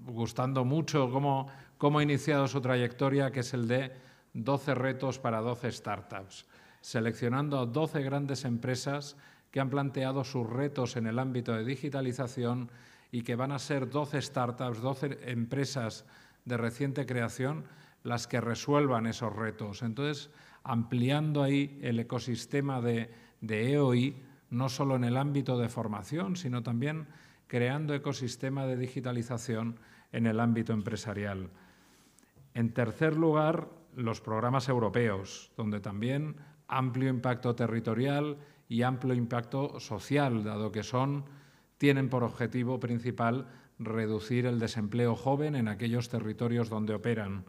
gustando mucho cómo, ha iniciado su trayectoria, que es el de 12 retos para 12 startups, seleccionando a 12 grandes empresas que han planteado sus retos en el ámbito de digitalización y que van a ser 12 startups, 12 empresas de reciente creación las que resuelvan esos retos. Entonces, ampliando ahí el ecosistema de, de EOI, no solo en el ámbito de formación, sino también creando ecosistema de digitalización en el ámbito empresarial. En tercer lugar, los programas europeos, donde también amplio impacto territorial y amplio impacto social, dado que son, tienen por objetivo principal reducir el desempleo joven en aquellos territorios donde operan.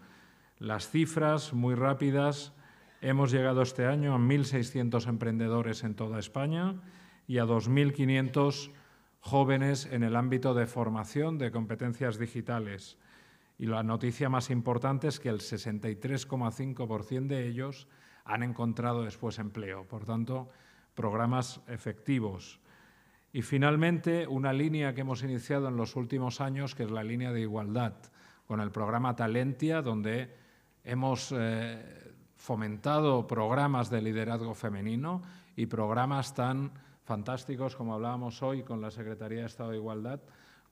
Las cifras muy rápidas Hemos llegado este año a 1.600 emprendedores en toda España y a 2.500 jóvenes en el ámbito de formación de competencias digitales. Y la noticia más importante es que el 63,5% de ellos han encontrado después empleo. Por tanto, programas efectivos. Y finalmente, una línea que hemos iniciado en los últimos años, que es la línea de igualdad, con el programa Talentia, donde hemos eh, fomentado programas de liderazgo femenino y programas tan fantásticos como hablábamos hoy con la Secretaría de Estado de Igualdad,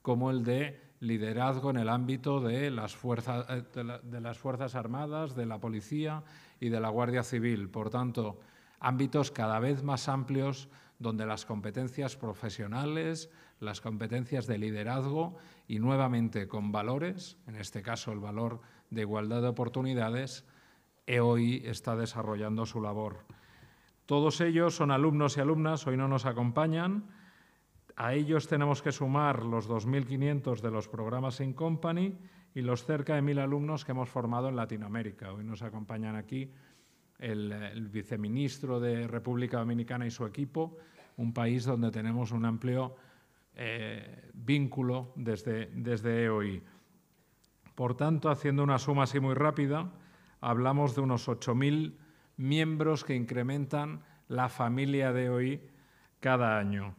como el de liderazgo en el ámbito de las, fuerzas, eh, de las Fuerzas Armadas, de la Policía y de la Guardia Civil. Por tanto, ámbitos cada vez más amplios donde las competencias profesionales, las competencias de liderazgo y nuevamente con valores, en este caso el valor de igualdad de oportunidades, e hoy está desarrollando su labor. Todos ellos son alumnos y alumnas, hoy no nos acompañan. A ellos tenemos que sumar los 2.500 de los programas In Company y los cerca de 1.000 alumnos que hemos formado en Latinoamérica. Hoy nos acompañan aquí el, viceministro de República Dominicana y su equipo, un país donde tenemos un amplio eh, vínculo desde, desde EOI. Por tanto, haciendo una suma así muy rápida, hablamos de unos 8.000 miembros que incrementan la familia de hoy cada año.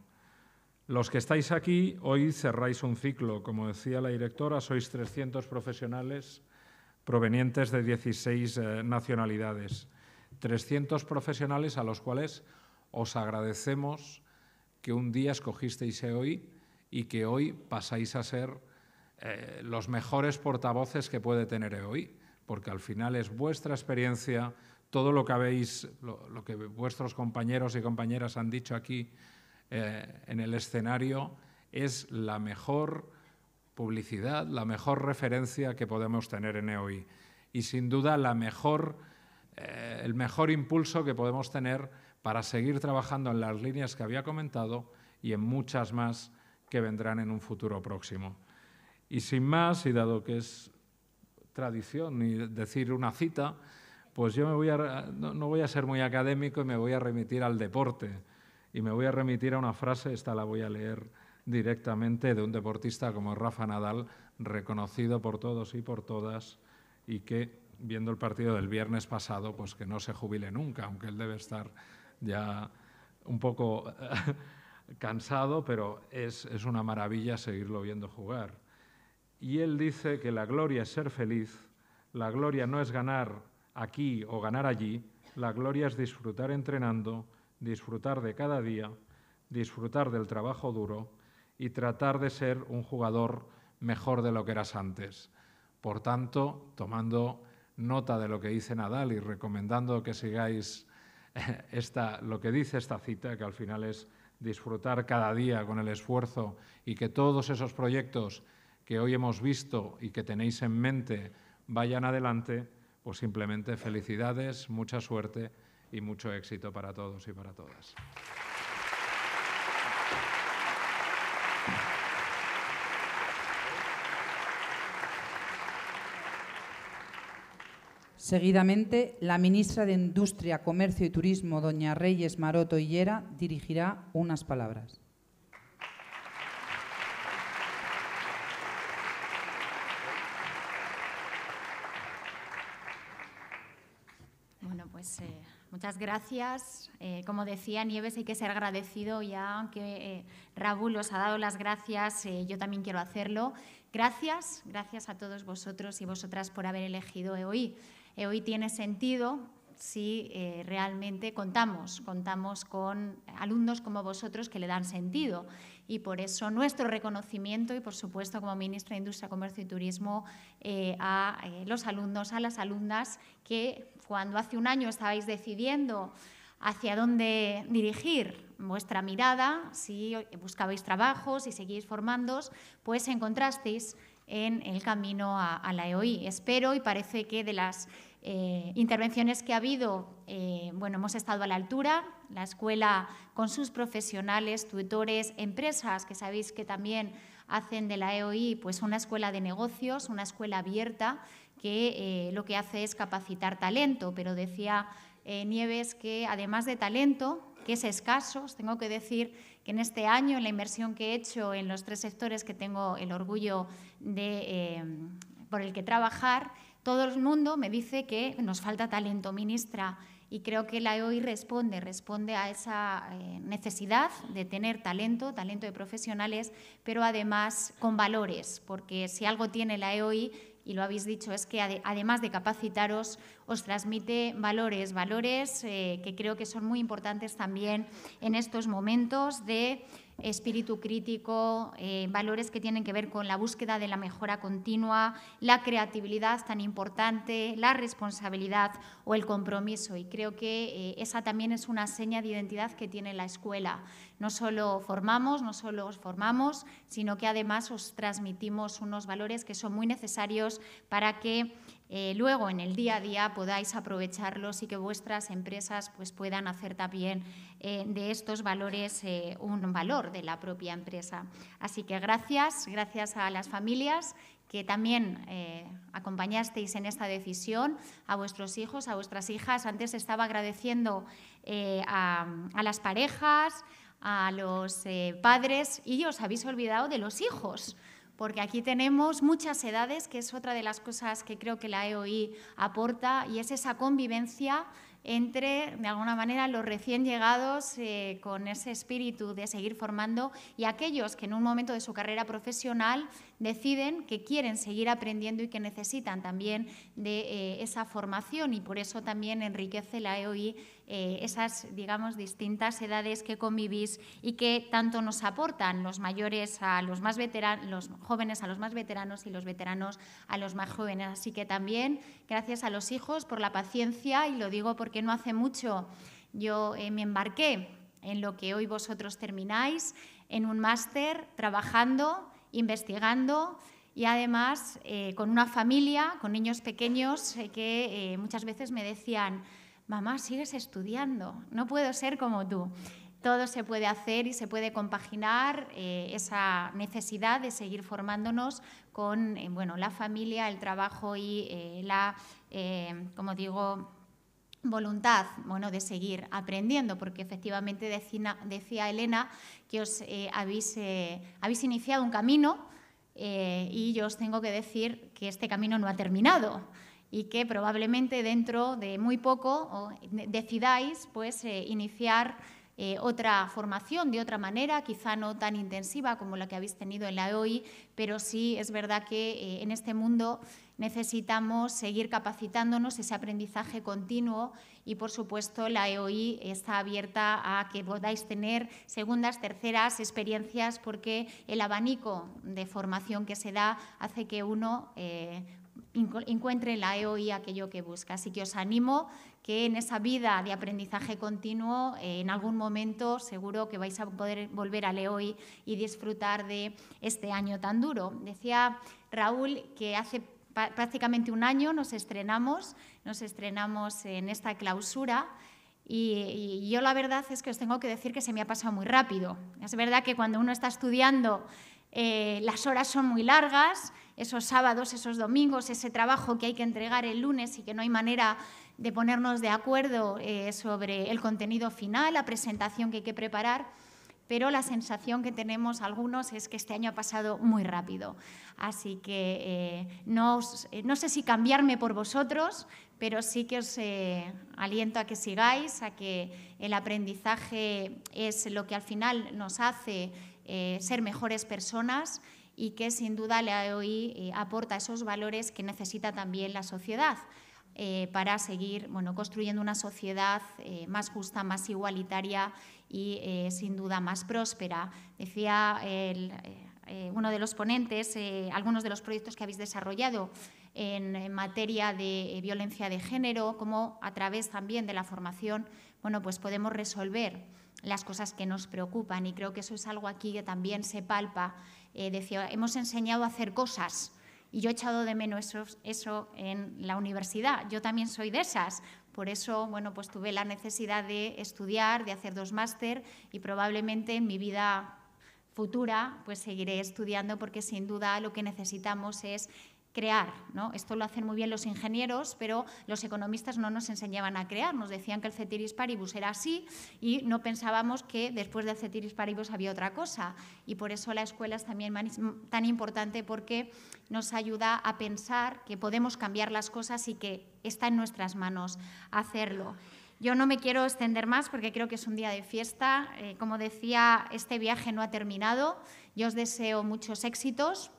Los que estáis aquí hoy cerráis un ciclo. Como decía la directora, sois 300 profesionales provenientes de 16 eh, nacionalidades. 300 profesionales a los cuales os agradecemos que un día escogisteis hoy y que hoy pasáis a ser eh, los mejores portavoces que puede tener hoy porque al final es vuestra experiencia, todo lo que habéis, lo, que vuestros compañeros y compañeras han dicho aquí eh, en el escenario, es la mejor publicidad, la mejor referencia que podemos tener en EOI y sin duda la mejor, eh, el mejor impulso que podemos tener para seguir trabajando en las líneas que había comentado y en muchas más que vendrán en un futuro próximo. Y sin más, y dado que es tradición ni decir una cita, pues yo me voy no, no, voy a ser muy académico y me voy a remitir al deporte. Y me voy a remitir a una frase, esta la voy a leer directamente, de un deportista como Rafa Nadal, reconocido por todos y por todas, y que, viendo el partido del viernes pasado, pues que no se jubile nunca, aunque él debe estar ya un poco cansado, pero es, es una maravilla seguirlo viendo jugar. Y él dice que la gloria es ser feliz, la gloria no es ganar aquí o ganar allí, la gloria es disfrutar entrenando, disfrutar de cada día, disfrutar del trabajo duro y tratar de ser un jugador mejor de lo que eras antes. Por tanto, tomando nota de lo que dice Nadal y recomendando que sigáis eh, lo que dice esta cita, que al final es disfrutar cada día con el esfuerzo y que todos esos proyectos que hoy hemos visto y que tenéis en mente vayan adelante, pues simplemente felicidades, mucha suerte y mucho éxito para todos y para todas.
Seguidamente, la ministra de Industria, Comercio y Turismo, doña Reyes Maroto Hillera, dirigirá unas palabras.
muchas gracias. Eh, como decía Nieves, hay que ser agradecido ya, aunque eh, Raúl os ha dado las gracias, eh, yo también quiero hacerlo. Gracias, gracias a todos vosotros y vosotras por haber elegido EOI. EOI tiene sentido si eh, realmente contamos, contamos con alumnos como vosotros que le dan sentido. Y por eso nuestro reconocimiento y, por supuesto, como ministra de Industria, Comercio y Turismo, eh, a eh, los alumnos, a las alumnas que cuando hace un año estabais decidiendo hacia dónde dirigir vuestra mirada, si buscabais trabajos si seguís formándos, pues encontrasteis en el camino a, a la EOI. Espero y parece que de las eh, intervenciones que ha habido, eh, bueno, hemos estado a la altura, la escuela con sus profesionales, tutores, empresas, que sabéis que también hacen de la EOI pues, una escuela de negocios, una escuela abierta, que eh, lo que hace es capacitar talento, pero decía Nieves que además de talento, que es escaso, os tengo que decir que en este año, en la inversión que he hecho en los tres sectores que tengo el orgullo de, por el que trabajar, todo el mundo me dice que nos falta talento, ministra, y creo que la EOI responde, responde a esa eh, necesidad de tener talento, talento de profesionales, pero además con valores, porque si algo tiene la EOI, y lo habéis dicho, es que además de capacitaros, os transmite valores, valores eh, que creo que son muy importantes también en estos momentos de espíritu crítico, eh, valores que tienen que ver con la búsqueda de la mejora continua, la creatividad tan importante, la responsabilidad o el compromiso. Y creo que eh, esa también es una seña de identidad que tiene la escuela. No solo formamos, no solo os formamos, sino que además os transmitimos unos valores que son muy necesarios para que eh, luego en el día a día podáis aprovecharlos y que vuestras empresas pues, puedan hacer también eh, de estos valores eh, un valor de la propia empresa. Así que gracias, gracias a las familias que también acompañasteis en esta decisión, a vuestros hijos, a vuestras hijas. Antes estaba agradeciendo a, las parejas, a los eh, padres y os habéis olvidado de los hijos porque aquí tenemos muchas edades, que es otra de las cosas que creo que la EOI aporta, y es esa convivencia entre, de alguna manera, los recién llegados eh, con ese espíritu de seguir formando y aquellos que en un momento de su carrera profesional deciden que quieren seguir aprendiendo y que necesitan también de eh, esa formación. Y por eso también enriquece la EOI eh, esas, digamos, distintas edades que convivís y que tanto nos aportan los mayores a los más veteranos, los jóvenes a los más veteranos y los veteranos a los más jóvenes. Así que también gracias a los hijos por la paciencia y lo digo porque no hace mucho yo eh, me embarqué en lo que hoy vosotros termináis, en un máster, trabajando, investigando y además eh, con una familia, con niños pequeños que muchas veces me decían, mamá, sigues estudiando, no puedo ser como tú. Todo se puede hacer y se puede compaginar eh, esa necesidad de seguir formándonos con eh, bueno, la familia, el trabajo y eh, la, como digo, voluntad bueno, de seguir aprendiendo, porque efectivamente decía Elena que os habéis iniciado un camino y yo os tengo que decir que este camino no ha terminado y que probablemente dentro de muy poco decidáis pues, eh, iniciar eh, otra formación de otra manera, quizá no tan intensiva como la que habéis tenido en la EOI, pero sí es verdad que eh, en este mundo necesitamos seguir capacitándonos, ese aprendizaje continuo y, por supuesto, la EOI está abierta a que podáis tener segundas, terceras experiencias porque el abanico de formación que se da hace que uno eh, encuentre la EOI aquello que busca. Así que os animo que en esa vida de aprendizaje continuo, eh, en algún momento seguro que vais a poder volver a la e EOI y disfrutar de este año tan duro. Decía Raúl que hace prácticamente un año nos estrenamos, nos estrenamos en esta clausura. Y, yo la verdad es que os tengo que decir que se me ha pasado muy rápido. Es verdad que cuando uno está estudiando eh, las horas son muy largas, esos sábados, esos domingos, ese trabajo que hay que entregar el lunes y que no hay manera de ponernos de acuerdo eh, sobre el contenido final, la presentación que hay que preparar pero la sensación que tenemos algunos es que este año ha pasado muy rápido. Así que eh, eh, no, sé si cambiarme por vosotros, pero sí que os aliento a que sigáis, a que el aprendizaje es lo que al final nos hace ser mejores personas y que sin duda le eh, aporta esos valores que necesita también la sociedad eh, para seguir bueno, construyendo una sociedad eh, más justa, más igualitaria y sin duda más próspera. Decía uno de los ponentes, algunos de los proyectos que habéis desarrollado en, materia de violencia de género, como a través también de la formación bueno, pues podemos resolver las cosas que nos preocupan y creo que eso es algo aquí que también se palpa eh, decía, hemos enseñado a hacer cosas. Y yo he echado de menos eso, eso en la universidad. Yo también soy de esas. Por eso, bueno, pues tuve la necesidad de estudiar, de hacer dos máster y probablemente en mi vida futura pues seguiré estudiando porque sin duda lo que necesitamos es crear. ¿no? Esto lo hacen muy bien los ingenieros, pero los economistas no nos enseñaban a crear. Nos decían que el Cetiris Paribus era así y no pensábamos que después del Cetiris Paribus había otra cosa. Y por eso la escuela es también tan importante porque nos ayuda a pensar que podemos cambiar las cosas y que está en nuestras manos hacerlo. Yo no me quiero extender más porque creo que es un día de fiesta. Eh, como decía, este viaje no ha terminado. Yo os deseo muchos éxitos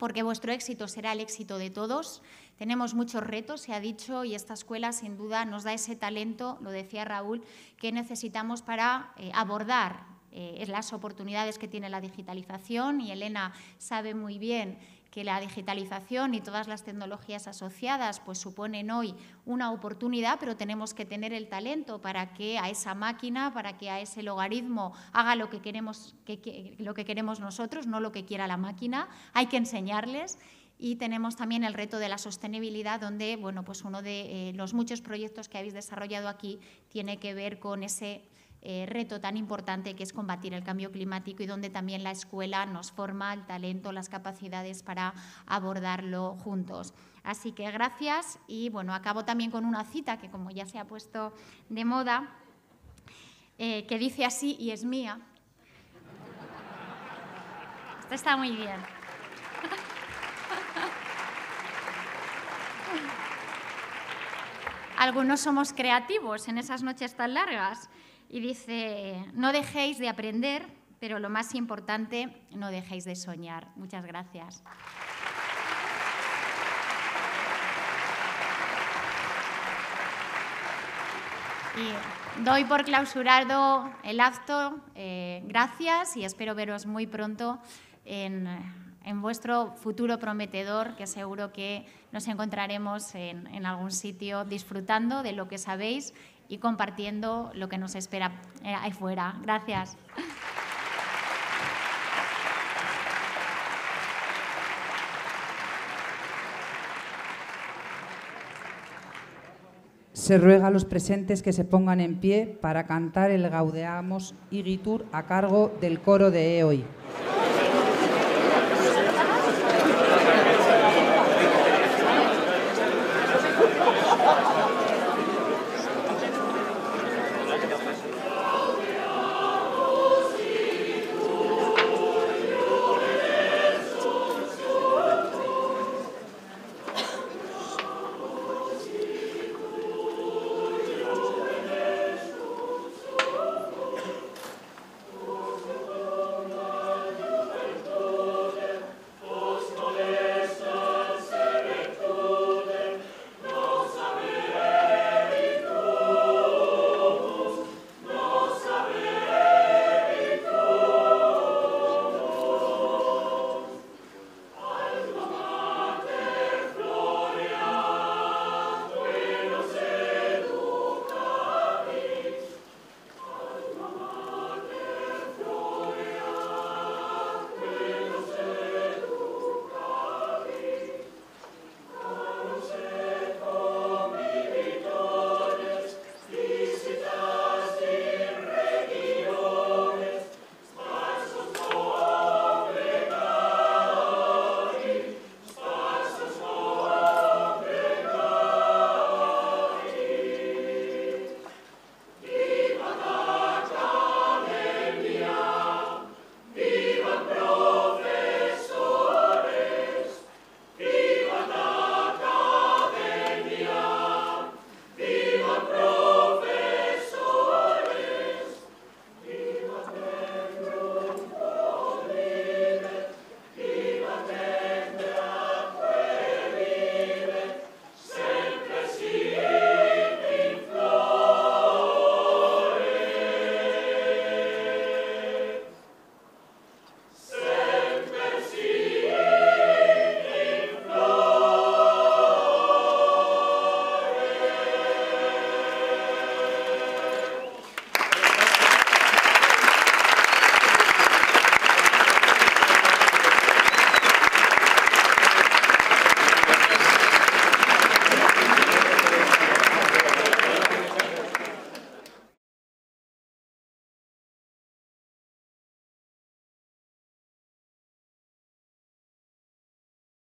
porque vuestro éxito será el éxito de todos. Tenemos muchos retos, se ha dicho, y esta escuela sin duda nos da ese talento, lo decía Raúl, que necesitamos para eh, abordar eh, las oportunidades que tiene la digitalización y Elena sabe muy bien que la digitalización y todas las tecnologías asociadas pues suponen hoy una oportunidad, pero tenemos que tener el talento para que a esa máquina, para que a ese logaritmo haga lo que queremos, lo que queremos nosotros, no lo que quiera la máquina. Hay que enseñarles y tenemos también el reto de la sostenibilidad, donde bueno, pues uno de eh, los muchos proyectos que habéis desarrollado aquí tiene que ver con ese eh, reto tan importante que es combatir el cambio climático y donde también la escuela nos forma el talento, las capacidades para abordarlo juntos. Así que gracias y bueno, acabo también con una cita que como ya se ha puesto de moda, eh, que dice así y es mía. Esto está muy bien. Algunos somos creativos en esas noches tan largas. Y dice, no dejéis de aprender, pero lo más importante, no dejéis de soñar. Muchas gracias. Y doy por clausurado el acto. Eh, gracias y espero veros muy pronto en, vuestro futuro prometedor, que seguro que nos encontraremos en, en algún sitio disfrutando de lo que sabéis y compartiendo lo que nos espera eh, ahí fuera. Gracias.
Se ruega a los presentes que se pongan en pie para cantar el Gaudeamos Igitur a cargo del coro de EOI.